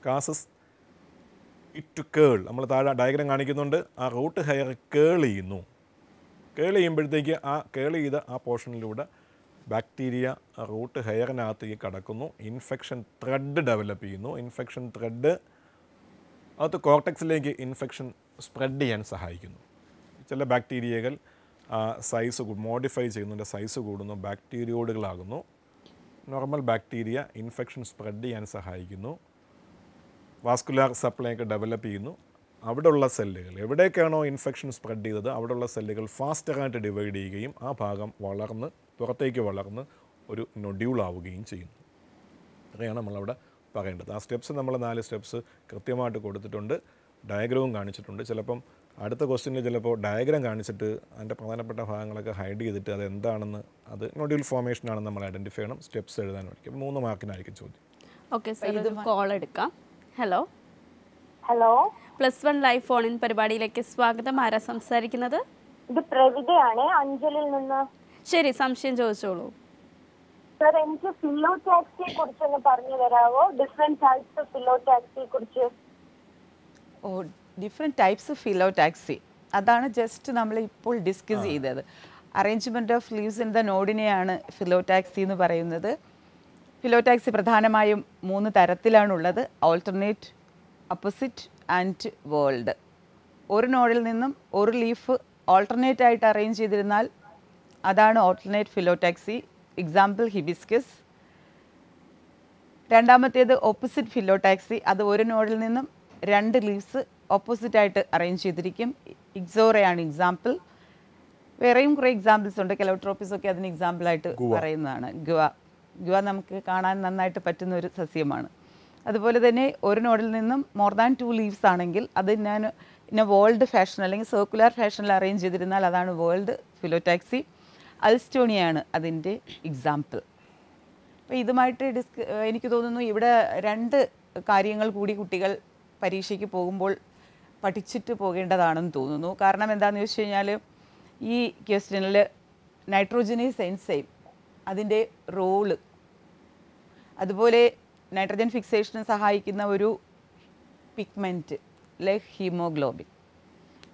causes it to curl നമ്മൾ താഴെ ഡയഗ്രം കാണിക്കുന്നുണ്ട് ആ റൂട്ട് ഹെയർ കേൾ ചെയ്യുന്നു കേൾ ചെയ്യുമ്പോഴത്തേക്ക് ആ കേൾ ചെയ്ത ആ പോർഷനിലൂടെ ബാക്ടീരിയ റൂട്ട് ഹെയറിനകത്തേക്ക് കടക്കുന്നു ഇൻഫെക്ഷൻ ത്രെഡ് ഡെവലപ്പ് ചെയ്യുന്നു ഇൻഫെക്ഷൻ ത്രെഡ് അകത്ത് കോർട്ടക്സിലേക്ക് ഇൻഫെക്ഷൻ സ്പ്രെഡ് ചെയ്യാൻ സഹായിക്കുന്നു ചില ബാക്ടീരിയകൾ സൈസ് മോഡിഫൈ ചെയ്യുന്നതിൻ്റെ സൈസ് കൂടുന്നു ബാക്ടീരിയോഡുകളാകുന്നു നോർമൽ ബാക്ടീരിയ ഇൻഫെക്ഷൻ സ്പ്രെഡ് ചെയ്യാൻ സഹായിക്കുന്നു വാസ്കുലാർ സപ്ലൈയൊക്കെ ഡെവലപ്പ് ചെയ്യുന്നു അവിടെയുള്ള സെല്ലുകൾ എവിടേക്കാണോ ഇൻഫെക്ഷൻ സ്പ്രെഡ് ചെയ്തത് അവിടെയുള്ള സെല്ലുകൾ ഫാസ്റ്ററായിട്ട് ഡിവൈഡ് ചെയ്യുകയും ആ ഭാഗം വളർന്ന് പുറത്തേക്ക് വളർന്ന് ഒരു നൊഡ്യൂളാവുകയും ചെയ്യുന്നു അതൊക്കെയാണ് നമ്മളവിടെ പറയേണ്ടത് ആ സ്റ്റെപ്സ് നമ്മൾ നാല് സ്റ്റെപ്സ് കൃത്യമായിട്ട് കൊടുത്തിട്ടുണ്ട് ഡയഗ്രവും കാണിച്ചിട്ടുണ്ട് ചിലപ്പം അടുത്ത ക്വസ്റ്റ്യനിൽ ചിലപ്പോൾ ഡയഗ്രാം കാണിച്ചിട്ട് അതിൻ്റെ പ്രധാനപ്പെട്ട ഭാഗങ്ങളൊക്കെ ഹൈഡ് ചെയ്തിട്ട് അത് എന്താണെന്ന് അത് നൊഡ്യൂൾ ഫോർമേഷൻ ആണെന്ന് നമ്മൾ ഐഡൻറ്റിഫൈ ചെയ്യണം സ്റ്റെപ്സ് എഴുതാൻ വേണ്ടി മൂന്ന് മാർക്കിനായിരിക്കും ചോദ്യം ഓക്കെ സർ ഇത് കോൾ എടുക്കാം hello hello plus one life phone in പരിപാടിയിലേക്ക് സ്വാഗതം ആരാ സംസാരിക്കുന്നത് ഇത് പ്രവിതയാണ് അഞ്ചലിൽ നിന്ന് ശരി സംശയം ചോദിച്ചോളൂ സാർ എനിക്ക് പറഞ്ഞു തരാവോ different types of phyllo oh phyllotaxy അതാണ് ജസ്റ്റ് നമ്മൾ ഇപ്പോൾ ഡിസ്കസ് ചെയ്തത് arrangement of leaves in the നോഡിനെയാണ് ഫിലോ ടാക്സി എന്ന് പറയുന്നത് ഫിലോ ടാക്സി പ്രധാനമായും മൂന്ന് തരത്തിലാണുള്ളത് ഓൾട്ടർനേറ്റ് അപ്പോസിറ്റ് ആൻഡ് വേൾഡ് ഒരു നോഡിൽ നിന്നും ഒരു ലീഫ് ഓൾട്ടർനേറ്റ് ആയിട്ട് അറേഞ്ച് ചെയ്തിരുന്നാൽ അതാണ് ഓൾട്ടർനേറ്റ് ഫിലോടാക്സി എക്സാമ്പിൾ ഹിബിസ്കസ് രണ്ടാമത്തേത് ഓപ്പോസിറ്റ് ഫിലോടാക്സി അത് ഒരു നോഡിൽ നിന്നും രണ്ട് ലീവ്സ് ഓപ്പോസിറ്റായിട്ട് അറേഞ്ച് ചെയ്തിരിക്കും ഇക്സോറയാണ് എക്സാമ്പിൾ വേറെയും കുറേ എക്സാമ്പിൾസ് ഉണ്ട് കെലോട്രോപ്പിസ് ഒക്കെ അതിന് എക്സാമ്പിളായിട്ട് പറയുന്നതാണ് ഗുവ ഗുവ നമുക്ക് കാണാൻ നന്നായിട്ട് പറ്റുന്ന ഒരു സസ്യമാണ് അതുപോലെ തന്നെ ഒരു നോഡിൽ നിന്നും മോർ ദാൻ ടു ലീവ്സ് ആണെങ്കിൽ അത് ഞാൻ ഇന്ന വേൾഡ് ഫാഷൻ അല്ലെങ്കിൽ സർക്കുലർ ഫാഷനിൽ അറേഞ്ച് ചെയ്തിരുന്നാൽ അതാണ് വേൾഡ് ഫിലോടാക്സി അൽസ്റ്റോണിയാണ് അതിൻ്റെ എക്സാമ്പിൾ അപ്പോൾ ഇതുമായിട്ട് ഡിസ്ക് എനിക്ക് തോന്നുന്നു ഇവിടെ രണ്ട് കാര്യങ്ങൾ കൂടി കുട്ടികൾ പരീക്ഷയ്ക്ക് പോകുമ്പോൾ പഠിച്ചിട്ട് പോകേണ്ടതാണെന്ന് തോന്നുന്നു കാരണം എന്താണെന്ന് ചോദിച്ചു കഴിഞ്ഞാൽ ഈ ക്വസ്റ്റ്യനിൽ നൈട്രോജനീസ് എൻസൈം അതിൻ്റെ റോള് അതുപോലെ നൈട്രജൻ ഫിക്സേഷന് സഹായിക്കുന്ന ഒരു പിഗ്മെൻറ്റ് ലൈക്ക് ഹീമോഗ്ലോബിൻ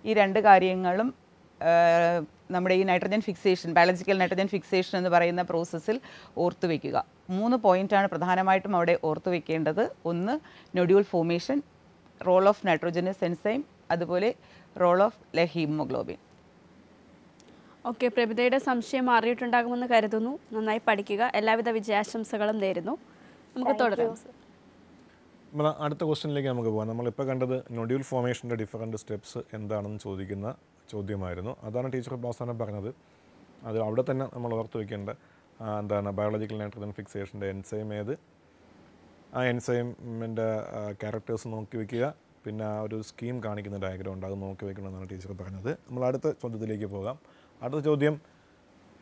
ഈ രണ്ട് കാര്യങ്ങളും നമ്മുടെ ഈ nitrogen fixation biological nitrogen fixation എന്ന് പറയുന്ന പ്രോസസ്സിൽ ഓർത്തു മൂന്ന് പോയിൻ്റാണ് പ്രധാനമായിട്ടും അവിടെ ഓർത്തു ഒന്ന് nodule formation role of nitrogenase enzyme അതുപോലെ റോൾ ഓഫ് ഹീമോഗ്ലോബിൻ ഓക്കെ പ്രഭിതയുടെ സംശയം മാറിയിട്ടുണ്ടാകുമെന്ന് കരുതുന്നു നന്നായി പഠിക്കുക എല്ലാവിധ വിജയാശംസകളും നേരുന്നു നമുക്ക് തുടരാം നമ്മൾ അടുത്ത ക്വസ്റ്റിനിലേക്ക് നമുക്ക് പോകാം നമ്മളിപ്പോൾ കണ്ടത് നൊഡ്യൂൾ ഫോമേഷൻ്റെ ഡിഫറൻറ്റ് സ്റ്റെപ്സ് എന്താണെന്ന് ചോദിക്കുന്ന ചോദ്യമായിരുന്നു അതാണ് ടീച്ചർ അവസാനം പറഞ്ഞത് അത് അവിടെ തന്നെ നമ്മൾ ഓർത്ത് വയ്ക്കേണ്ട എന്താണ് ബയോളജിക്കൽ നൈട്രജൻ ഫിക്സേഷൻ്റെ എൻസൈം ഏത് ആ എൻസൈമിൻ്റെ ക്യാരക്ടേഴ്സ് നോക്കി വയ്ക്കുക പിന്നെ ആ ഒരു സ്കീം കാണിക്കുന്ന ഡയഗ്രം ഉണ്ട് അത് നോക്കി വയ്ക്കണമെന്നാണ് ടീച്ചർ പറഞ്ഞത് നമ്മൾ അടുത്ത ചോദ്യത്തിലേക്ക് പോകാം അടുത്ത ചോദ്യം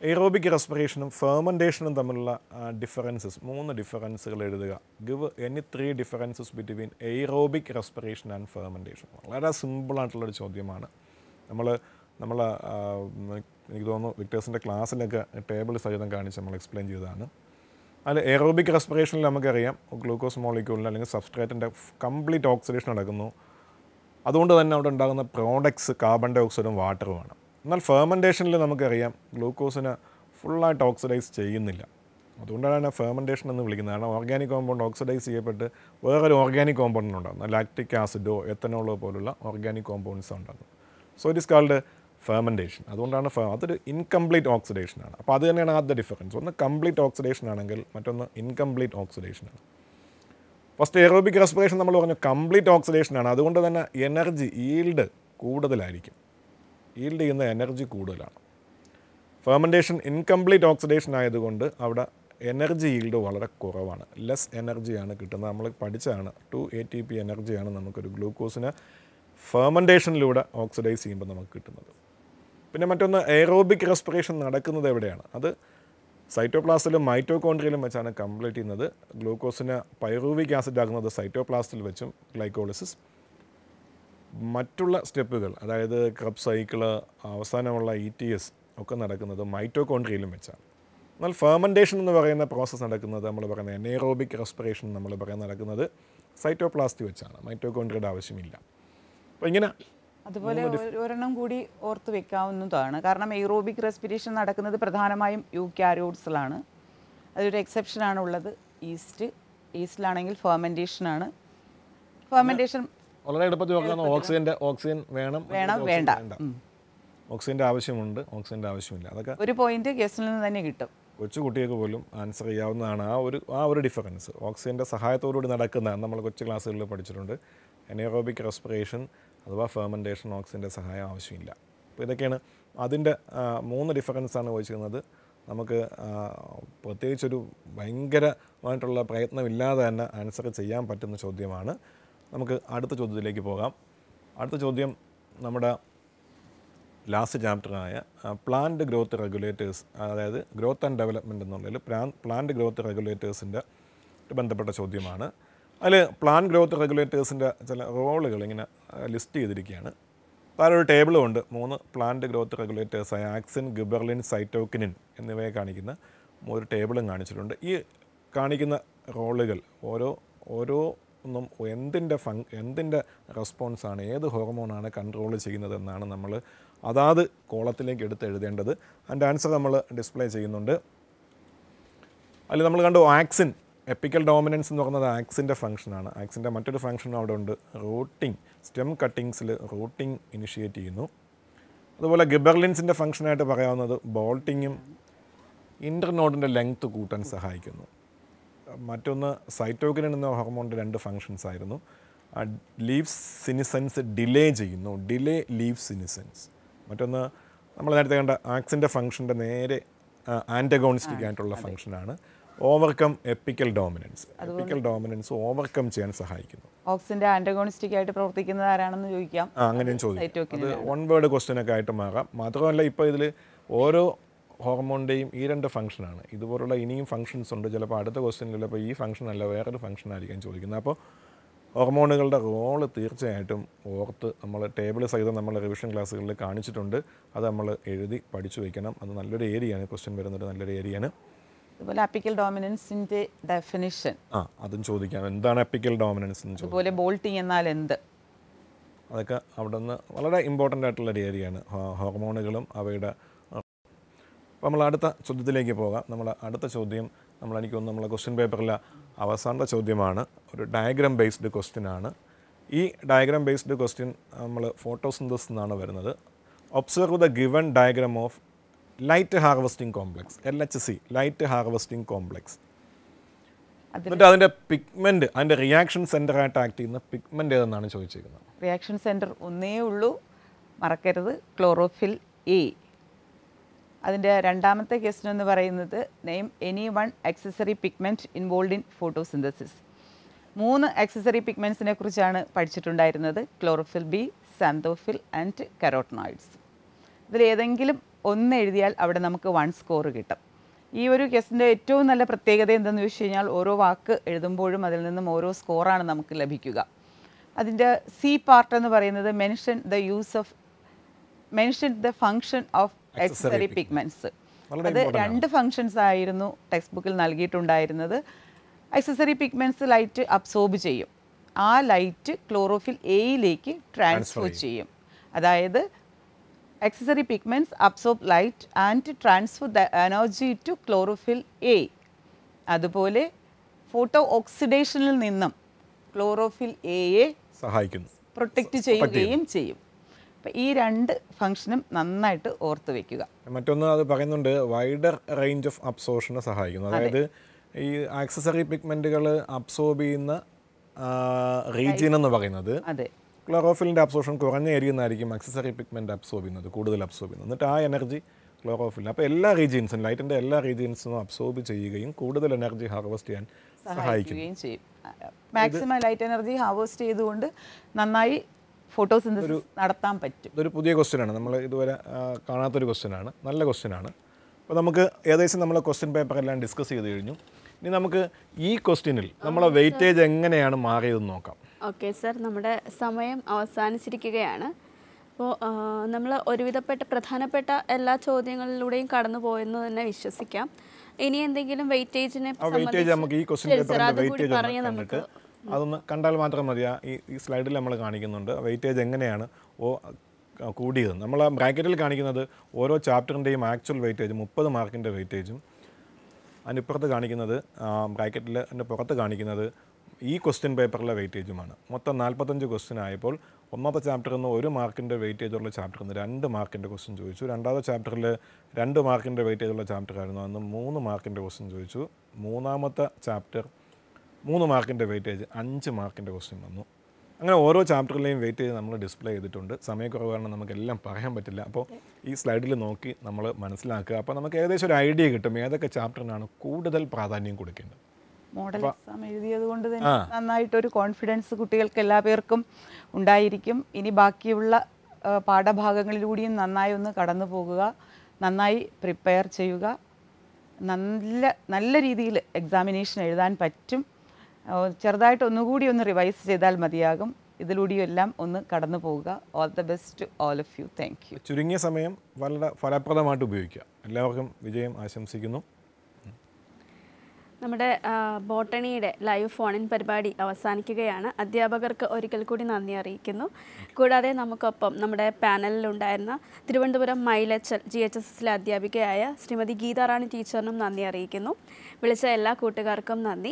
എയ്റോബിക് റെസ്പിറേഷനും ഫെർമെൻറ്റേഷനും തമ്മിലുള്ള ഡിഫറൻസസ് മൂന്ന് ഡിഫറൻസുകൾ എഴുതുക give any three differences between aerobic respiration and fermentation വളരെ സിമ്പിളായിട്ടുള്ളൊരു ചോദ്യമാണ് നമ്മൾ നമ്മൾ എനിക്ക് തോന്നുന്നു വിക്ടേഴ്സിൻ്റെ ക്ലാസ്സിലൊക്കെ ടേബിൾ സഹിതം കാണിച്ച് നമ്മൾ എക്സ്പ്ലെയിൻ ചെയ്തതാണ് അതിൽ എറോബിക് റെസ്പിറേഷനിൽ നമുക്കറിയാം ഗ്ലൂക്കോസ് മോളിക്യൂളിൽ അല്ലെങ്കിൽ സബ്സ്ട്രേറ്റിൻ്റെ കംപ്ലീറ്റ് ഓക്സിഡേഷൻ നടക്കുന്നു അതുകൊണ്ട് തന്നെ അവിടെ ഉണ്ടാകുന്ന പ്രോഡക്ട്സ് കാർബൺ ഡൈ ഓക്സൈഡും വാട്ടറുമാണ് എന്നാൽ ഫെർമെൻറ്റേഷനിൽ നമുക്കറിയാം ഗ്ലൂക്കോസിന് ഫുള്ളായിട്ട് ഓക്സിഡൈസ് ചെയ്യുന്നില്ല അതുകൊണ്ടാണ് ഫെർമെൻറ്റേഷൻ എന്ന് വിളിക്കുന്നത് കാരണം ഓർഗാനിക് കോമ്പൗണ്ട് ഓക്സിഡൈസ് ചെയ്യപ്പെട്ട് വേറൊരു ഓർഗാനിക് കോമ്പൗണ്ടിനുണ്ടാകുന്നത് ലാക്റ്റിക് ആസിഡോ എത്തനോളോ പോലുള്ള ഓർഗാനിക് കോമ്പൗണ്ട്സ് ഉണ്ടാകുന്നത് so it is called fermentation അതുകൊണ്ടാണ് ഫെ അതൊരു ഇൻകംപ്ലീറ്റ് ഓക്സിഡേഷൻ ആണ് അപ്പോൾ അത് തന്നെയാണ് ആദ്യ ഡിഫറൻസ് ഒന്ന് കംപ്ലീറ്റ് ഓക്സിഡേഷൻ ആണെങ്കിൽ മറ്റൊന്ന് ഇൻകംപ്ലീറ്റ് ഓക്സിഡേഷൻ ആണ് ഫസ്റ്റ് എറോബിക് റെസ്പിറേഷൻ നമ്മൾ പറഞ്ഞു കംപ്ലീറ്റ് ഓക്സിഡേഷൻ ആണ് അതുകൊണ്ട് തന്നെ എനർജി ഈൽഡ് കൂടുതലായിരിക്കും ഈൽഡ് ചെയ്യുന്ന എനർജി കൂടുതലാണ് ഫെർമെൻറ്റേഷൻ ഇൻകംപ്ലീറ്റ് ഓക്സിഡേഷൻ ആയതുകൊണ്ട് അവിടെ എനർജി ഈൽഡ് വളരെ കുറവാണ് ലെസ് എനർജിയാണ് കിട്ടുന്നത് നമ്മൾ പഠിച്ചാണ് ടു എ ടി പി എനർജിയാണ് നമുക്കൊരു ഗ്ലൂക്കോസിന് ഫെർമെൻറ്റേഷനിലൂടെ ഓക്സിഡൈസ് ചെയ്യുമ്പോൾ നമുക്ക് കിട്ടുന്നത് പിന്നെ മറ്റൊന്ന് എയറോബിക് റെസ്പിറേഷൻ നടക്കുന്നത് എവിടെയാണ് അത് സൈറ്റോപ്ലാസ്റ്റിലും മൈറ്റോകോൺഡ്രിയിലും വെച്ചാണ് കംപ്ലീറ്റ് ചെയ്യുന്നത് ഗ്ലൂക്കോസിനെ പൈറൂവിക് ആസിഡ് ആക്കുന്നത് സൈറ്റോപ്ലാസ്റ്റിൽ വെച്ചും ഗ്ലൈക്കോളിസിസ് മറ്റുള്ള സ്റ്റെപ്പുകൾ അതായത് ക്രബ് സൈക്കിള് അവസാനമുള്ള ഇ ടി എസ് ഒക്കെ നടക്കുന്നത് മൈറ്റോകോൺഡ്രിയിലും വെച്ചാണ് എന്നാൽ ഫെർമെൻറ്റേഷൻ എന്ന് പറയുന്ന പ്രോസസ്സ് നടക്കുന്നത് നമ്മൾ പറയുന്ന എനേറോബിക് റെസ്പിറേഷൻ നമ്മൾ പറയുന്ന നടക്കുന്നത് സൈറ്റോപ്ലാസ്റ്റി വെച്ചാണ് മൈറ്റോകോൺഡ്രിയുടെ ആവശ്യമില്ല ഇങ്ങനെ അതുപോലെ ഒരെണ്ണം കൂടി ഓർത്ത് വെക്കാവുന്നതാണ് കാരണം എയ്റോബിക് റെസ്പിറേഷൻ നടക്കുന്നത് പ്രധാനമായും യു ക്യാരോഡ്സിലാണ് അതൊരു ആണ് ഉള്ളത് ഈസ്റ്റ് ഈസ്റ്റിലാണെങ്കിൽ ഫെർമെൻറ്റേഷനാണ് ആണ് വളരെ എളുപ്പത്തിൽ ഓക്സിജൻ വേണം വേണം വേണ്ട ഓക്സിജൻ്റെ ആവശ്യമുണ്ട് ഓക്സിജൻ്റെ ആവശ്യമില്ല അതൊക്കെ ഒരു പോയിന്റ് കേസിൽ നിന്ന് തന്നെ കിട്ടും കൊച്ചു കുട്ടികൾക്ക് പോലും ആൻസർ ചെയ്യാവുന്നതാണ് ആ ഒരു ആ ഒരു ഡിഫറൻസ് ഓക്സിജൻ്റെ സഹായത്തോടുകൂടി നടക്കുന്നതാണ് നമ്മൾ കൊച്ചു ക്ലാസ്സുകളിൽ പഠിച്ചിട്ടുണ്ട് എനേറോബിക് റെസ്പിറേഷൻ അഥവാ ഫെർമെൻറ്റേഷൻ ഓക്സിൻ്റെ സഹായം ആവശ്യമില്ല അപ്പോൾ ഇതൊക്കെയാണ് അതിൻ്റെ മൂന്ന് ഡിഫറൻസാണ് ചോദിച്ചിരുന്നത് നമുക്ക് പ്രത്യേകിച്ചൊരു ഭയങ്കരമായിട്ടുള്ള പ്രയത്നമില്ലാതെ തന്നെ ആൻസർ ചെയ്യാൻ പറ്റുന്ന ചോദ്യമാണ് നമുക്ക് അടുത്ത ചോദ്യത്തിലേക്ക് പോകാം അടുത്ത ചോദ്യം നമ്മുടെ ലാസ്റ്റ് ചാപ്റ്ററായ പ്ലാന്റ് ഗ്രോത്ത് റെഗുലേറ്റേഴ്സ് അതായത് ഗ്രോത്ത് ആൻഡ് ഡെവലപ്മെൻ്റ് എന്നുള്ളതിൽ പ്ലാൻ പ്ലാന്റ് ഗ്രോത്ത് റെഗുലേറ്റേഴ്സിൻ്റെ ബന്ധപ്പെട്ട ചോദ്യമാണ് അതിൽ പ്ലാൻ ഗ്രോത്ത് റെഗുലേറ്റേഴ്സിൻ്റെ ചില റോളുകൾ ഇങ്ങനെ ലിസ്റ്റ് ചെയ്തിരിക്കുകയാണ് താഴെ ഒരു ടേബിളും ഉണ്ട് മൂന്ന് പ്ലാന്റ് ഗ്രോത്ത് റെഗുലേറ്റേഴ്സായ ആക്സിൻ ഗിബർലിൻ സൈറ്റോക്കിനിൻ എന്നിവയെ കാണിക്കുന്ന ഒരു ടേബിളും കാണിച്ചിട്ടുണ്ട് ഈ കാണിക്കുന്ന റോളുകൾ ഓരോ ഓരോ ഒന്നും എന്തിൻ്റെ ഫങ് എന്തിൻ്റെ റെസ്പോൺസാണ് ഏത് ഹോർമോണാണ് കൺട്രോൾ ചെയ്യുന്നതെന്നാണ് നമ്മൾ അതാത് കോളത്തിലേക്ക് എടുത്ത് എഴുതേണ്ടത് അതിൻ്റെ ആൻസർ നമ്മൾ ഡിസ്പ്ലേ ചെയ്യുന്നുണ്ട് അതിൽ നമ്മൾ കണ്ടു ആക്സിൻ എപ്പിക്കൽ ഡോമിനൻസ് എന്ന് പറയുന്നത് ആക്സിൻ്റെ ഫംഗ്ഷനാണ് ആക്സിൻ്റെ മറ്റൊരു ഫംഗ്ഷനും അവിടെ ഉണ്ട് റൂട്ടിംഗ് സ്റ്റെം കട്ടിങ്സിൽ റൂട്ടിംഗ് ഇനിഷ്യേറ്റ് ചെയ്യുന്നു അതുപോലെ ഗിബർലിൻസിൻ്റെ ഫംഗ്ഷനായിട്ട് പറയാവുന്നത് ബോൾട്ടിങ്ങും ഇൻ്റർനോഡിൻ്റെ ലെങ്ത്ത് കൂട്ടാൻ സഹായിക്കുന്നു മറ്റൊന്ന് സൈറ്റോകിനിൻ എന്ന ഹോർമോണിൻ്റെ രണ്ട് ഫങ്ഷൻസ് ആയിരുന്നു ലീവ് സിനിസെൻസ് ഡിലേ ചെയ്യുന്നു ഡിലേ ലീവ് സിനിസെൻസ് മറ്റൊന്ന് നമ്മൾ നേരത്തെ കണ്ട ആക്സിൻ്റെ ഫംഗ്ഷൻ്റെ നേരെ ആൻറ്റഗോണിസ്റ്റിക് ആയിട്ടുള്ള ഫങ്ഷനാണ് overcome apical dominance apical dominance overcome ചെയ്യാൻ സഹായിക്കുന്നു ഓക്സിന്റെ ആന്റഗോണിസ്റ്റിക് ആയിട്ട് പ്രവർത്തിക്കുന്നത് ആരാണെന്ന് ചോദിക്കാം അങ്ങനെയും ചോദിക്കാം വൺ വേർഡ് ക്വസ്റ്റ്യൻ ഒക്കെ ആയിട്ട് മാറാം മാത്രമല്ല ഇപ്പോൾ ഇതിൽ ഓരോ ഹോർമോണിൻ്റെയും ഈ രണ്ട് ഫംഗ്ഷനാണ് ഇതുപോലുള്ള ഇനിയും ഫംഗ്ഷൻസ് ഉണ്ട് ചിലപ്പോൾ അടുത്ത ക്വസ്റ്റ്യൻ ചിലപ്പോൾ ഈ ഫംഗ്ഷൻ അല്ല വേറൊരു ഫംഗ്ഷൻ ആയിരിക്കാൻ ചോദിക്കുന്നത് അപ്പോൾ ഹോർമോണുകളുടെ റോള് തീർച്ചയായിട്ടും ഓർത്ത് നമ്മൾ ടേബിൾ സഹിതം നമ്മൾ റിവിഷൻ ക്ലാസ്സുകളിൽ കാണിച്ചിട്ടുണ്ട് അത് നമ്മൾ എഴുതി പഠിച്ചു വയ്ക്കണം അത് നല്ലൊരു ഏരിയയാണ് ക്വസ്റ്റ്യൻ വരുന്നൊരു നല്ലൊരു ഏരിയയാണ് അതുപോലെ അപ്പിക്കൽ ഡോമിനൻസിന്റെ ഡെഫിനിഷൻ ആ അതും ചോദിക്കാം എന്താണ് അപ്പിക്കൽ ഡോമിനൻസ് എന്ന് ചോദിക്കാം അതുപോലെ ബോൾട്ടിങ് എന്നാൽ എന്ത് അതൊക്കെ അവിടെ നിന്ന് വളരെ ഇമ്പോർട്ടൻ്റ് ആയിട്ടുള്ള ഒരു ഏരിയയാണ് ഹോർമോണുകളും അവയുടെ അപ്പോൾ നമ്മൾ അടുത്ത ചോദ്യത്തിലേക്ക് പോകാം നമ്മൾ അടുത്ത ചോദ്യം നമ്മൾ എനിക്ക് തോന്നുന്നു നമ്മളെ ക്വസ്റ്റ്യൻ പേപ്പറിലെ അവസാനത്തെ ചോദ്യമാണ് ഒരു ഡയഗ്രാം ബേസ്ഡ് ക്വസ്റ്റ്യൻ ആണ് ഈ ഡയഗ്രാം ബേസ്ഡ് ക്വസ്റ്റ്യൻ നമ്മൾ ഫോട്ടോസിന്തസ് എന്നാണ് വരുന്നത് observe the given diagram of light harvesting complex L H C light harvesting complex എന്നിട്ട് അതിൻ്റെ പിഗ്മെൻറ്റ് അതിൻ്റെ റിയാക്ഷൻ ആയിട്ട് ആക്ട് ചെയ്യുന്ന പിഗ്മെൻറ്റ് ഏതെന്നാണ് ചോദിച്ചിരിക്കുന്നത് റിയാക്ഷൻ സെൻറ്റർ ഒന്നേ ഉള്ളൂ മറക്കരുത് ക്ലോറോഫിൽ എ അതിൻ്റെ രണ്ടാമത്തെ ക്വസ്റ്റൻ എന്ന് പറയുന്നത് name any one accessory pigment involve in photosynthesis മൂന്ന് അക്സസറി പിഗ്മെൻസിനെ കുറിച്ചാണ് പഠിച്ചിട്ടുണ്ടായിരുന്നത് chlorophyll b xanthophyll and carotenoids ഇതിലേതെങ്കിലും ഒന്ന് എഴുതിയാൽ അവിടെ നമുക്ക് വൺ സ്കോർ കിട്ടും ഈ ഒരു കേസിൻ്റെ ഏറ്റവും നല്ല പ്രത്യേകത എന്തെന്ന് വെച്ച് കഴിഞ്ഞാൽ ഓരോ വാക്ക് എഴുതുമ്പോഴും അതിൽ നിന്നും ഓരോ സ്കോറാണ് നമുക്ക് ലഭിക്കുക അതിൻ്റെ സി പാർട്ട് എന്ന് പറയുന്നത് mention the use of mention the function of accessory pigments അത് രണ്ട് ഫങ്ഷൻസ് ആയിരുന്നു ടെക്സ്റ്റ് ബുക്കിൽ നൽകിയിട്ടുണ്ടായിരുന്നത് എക്സസറി പിഗ്മെൻറ്റ്സ് ലൈറ്റ് അബ്സോർബ് ചെയ്യും ആ ലൈറ്റ് ക്ലോറോഫിൽ എയിലേക്ക് ട്രാൻസ്ഫർ ചെയ്യും അതായത് accessory pigments absorb light and transfer the energy to chlorophyll A. അതുപോലെ ഫോട്ടോ ഓക്സിഡേഷനിൽ നിന്നും ക്ലോറോഫിൽ എയെ സഹായിക്കുന്നു പ്രൊട്ടക്റ്റ് ചെയ്യുകയും ചെയ്യും അപ്പം ഈ രണ്ട് ഫംഗ്ഷനും നന്നായിട്ട് ഓർത്ത് വെക്കുക മറ്റൊന്ന് അത് പറയുന്നുണ്ട് വൈഡർ റേഞ്ച് ഓഫ് അബ്സോർഷനെ സഹായിക്കുന്നു അതായത് ഈ ആക്സസറി പിഗ്മെൻറ്റുകൾ അബ്സോർബ് ചെയ്യുന്ന റീജിയൻ എന്ന് പറയുന്നത് അതെ ക്ലോറോഫിലിൻ്റെ അബ്സോർഷൻ കുറഞ്ഞ ഏരിയ നിന്നായിരിക്കും അക്സസറി പിഗ്മെൻറ്റ് അബ്സോർബ് ചെയ്യുന്നത് കൂടുതൽ അബ്സോർബ് ചെയ്യുന്നത് എന്നിട്ട് ആ എനർജി ക്ലോറോഫിൽ അപ്പോൾ എല്ലാ റീജിയൻസും ലൈറ്റിൻ്റെ എല്ലാ റീജിയൻസും അബ്സോർബ് ചെയ്യുകയും കൂടുതൽ എനർജി ഹാർവസ്റ്റ് ചെയ്യാൻ സഹായിക്കുകയും ചെയ്യും മാക്സിമം ലൈറ്റ് എനർജി ഹാർവസ്റ്റ് ചെയ്തുകൊണ്ട് നന്നായി ഫോട്ടോസിന്തസിസ് നടത്താൻ പറ്റും ഇതൊരു പുതിയ ക്വസ്റ്റ്യൻ ആണ് നമ്മൾ ഇതുവരെ കാണാത്തൊരു ക്വസ്റ്റ്യൻ ആണ് നല്ല ക്വസ്റ്റ്യൻ ആണ് അപ്പോൾ നമുക്ക് ഏകദേശം നമ്മൾ ക്വസ്റ്റ്യൻ പേപ്പർ എല്ലാം ഡിസ്കസ് ചെയ്ത് കഴിഞ്ഞു ഇനി നമുക്ക് ഈ ക്വസ്റ്റ്യനിൽ നമ്മളെ വെയിറ്റേജ് എങ്ങനെയാണ് മാറിയതെന്ന് നോക്കാം ഓക്കെ സർ നമ്മുടെ സമയം അവസാനിച്ചിരിക്കുകയാണ് അപ്പോൾ നമ്മൾ ഒരുവിധപ്പെട്ട പ്രധാനപ്പെട്ട എല്ലാ ചോദ്യങ്ങളിലൂടെയും കടന്നു പോയെന്ന് തന്നെ വിശ്വസിക്കാം ഇനി എന്തെങ്കിലും വെയിറ്റേജിനെ വെയിറ്റേജ് നമുക്ക് ഈ ക്വസ്റ്റ്യൻ പേപ്പറിന്റെ വെയിറ്റേജ് നമുക്ക് അതൊന്ന് കണ്ടാൽ മാത്രം മതിയാ ഈ ഈ സ്ലൈഡിൽ നമ്മൾ കാണിക്കുന്നുണ്ട് വെയിറ്റേജ് എങ്ങനെയാണ് ഓ കൂടിയത് നമ്മൾ ബ്രാക്കറ്റിൽ കാണിക്കുന്നത് ഓരോ ചാപ്റ്ററിൻ്റെയും ആക്ച്വൽ വെയിറ്റേജ് മുപ്പത് മാർക്കിൻ്റെ വെയിറ്റേജും അതിനിപ്പുറത്ത് കാണിക്കുന്നത് ബ്രാക്കറ്റിൽ അതിൻ്റെ പുറത്ത് കാണിക്കുന്നത് ഈ ക്വസ്റ്റ്യൻ പേപ്പറിലെ വെയിറ്റേജുമാണ് മൊത്തം നാൽപ്പത്തഞ്ച് ക്വസ്റ്റ്യൻ ആയപ്പോൾ ഒന്നാമത്തെ ചാപ്റ്ററിൽ നിന്ന് ഒരു മാർക്കിൻ്റെ വെയിറ്റേജുള്ള ചാപ്റ്ററിൽ നിന്ന് രണ്ട് മാർക്കിൻ്റെ ക്വസ്റ്റ്യൻ ചോദിച്ചു രണ്ടാമത്തെ ചാപ്റ്ററിൽ രണ്ട് മാർക്കിൻ്റെ വെയിറ്റേജുള്ള ചാപ്റ്ററായിരുന്നു അന്ന് മൂന്ന് മാർക്കിൻ്റെ ക്വസ്റ്റ്യൻ ചോദിച്ചു മൂന്നാമത്തെ ചാപ്റ്റർ മൂന്ന് മാർക്കിൻ്റെ വെയിറ്റേജ് അഞ്ച് മാർക്കിൻ്റെ ക്വസ്റ്റ്യൻ വന്നു അങ്ങനെ ഓരോ ചാപ്റ്ററിലെയും വെയിറ്റേജ് നമ്മൾ ഡിസ്പ്ലേ ചെയ്തിട്ടുണ്ട് സമയക്കുറവ് കാരണം നമുക്കെല്ലാം പറയാൻ പറ്റില്ല അപ്പോൾ ഈ സ്ലൈഡിൽ നോക്കി നമ്മൾ മനസ്സിലാക്കുക അപ്പോൾ നമുക്ക് ഏകദേശം ഒരു ഐഡിയ കിട്ടും ഏതൊക്കെ ചാപ്റ്ററിനാണ് കൂടുതൽ പ്രാധാന്യം കൊടുക്കേണ്ടത് മോഡൽ എക്സാം എഴുതിയത് കൊണ്ട് തന്നെ നന്നായിട്ടൊരു കോൺഫിഡൻസ് കുട്ടികൾക്ക് എല്ലാ പേർക്കും ഉണ്ടായിരിക്കും ഇനി ബാക്കിയുള്ള പാഠഭാഗങ്ങളിലൂടെയും നന്നായി ഒന്ന് കടന്നു പോകുക നന്നായി പ്രിപ്പയർ ചെയ്യുക നല്ല നല്ല രീതിയിൽ എക്സാമിനേഷൻ എഴുതാൻ പറ്റും ചെറുതായിട്ട് ഒന്നുകൂടി ഒന്ന് റിവൈസ് ചെയ്താൽ മതിയാകും ഇതിലൂടെയും എല്ലാം ഒന്ന് കടന്നു പോവുക all the best to all of you thank you ചുരുങ്ങിയ സമയം വളരെ ഫലപ്രദമായിട്ട് ഉപയോഗിക്കുക എല്ലാവർക്കും വിജയം ആശംസിക്കുന്നു നമ്മുടെ ബോട്ടണിയുടെ ലൈവ് ഫോൺ ഇൻ പരിപാടി അവസാനിക്കുകയാണ് അധ്യാപകർക്ക് ഒരിക്കൽ കൂടി നന്ദി അറിയിക്കുന്നു കൂടാതെ നമുക്കൊപ്പം നമ്മുടെ പാനലിലുണ്ടായിരുന്ന Thiruvananthapuram Mylachal G H S എസിലെ അധ്യാപികയായ ശ്രീമതി ഗീതാറാണി ടീച്ചറിനും നന്ദി അറിയിക്കുന്നു വിളിച്ച എല്ലാ കൂട്ടുകാർക്കും നന്ദി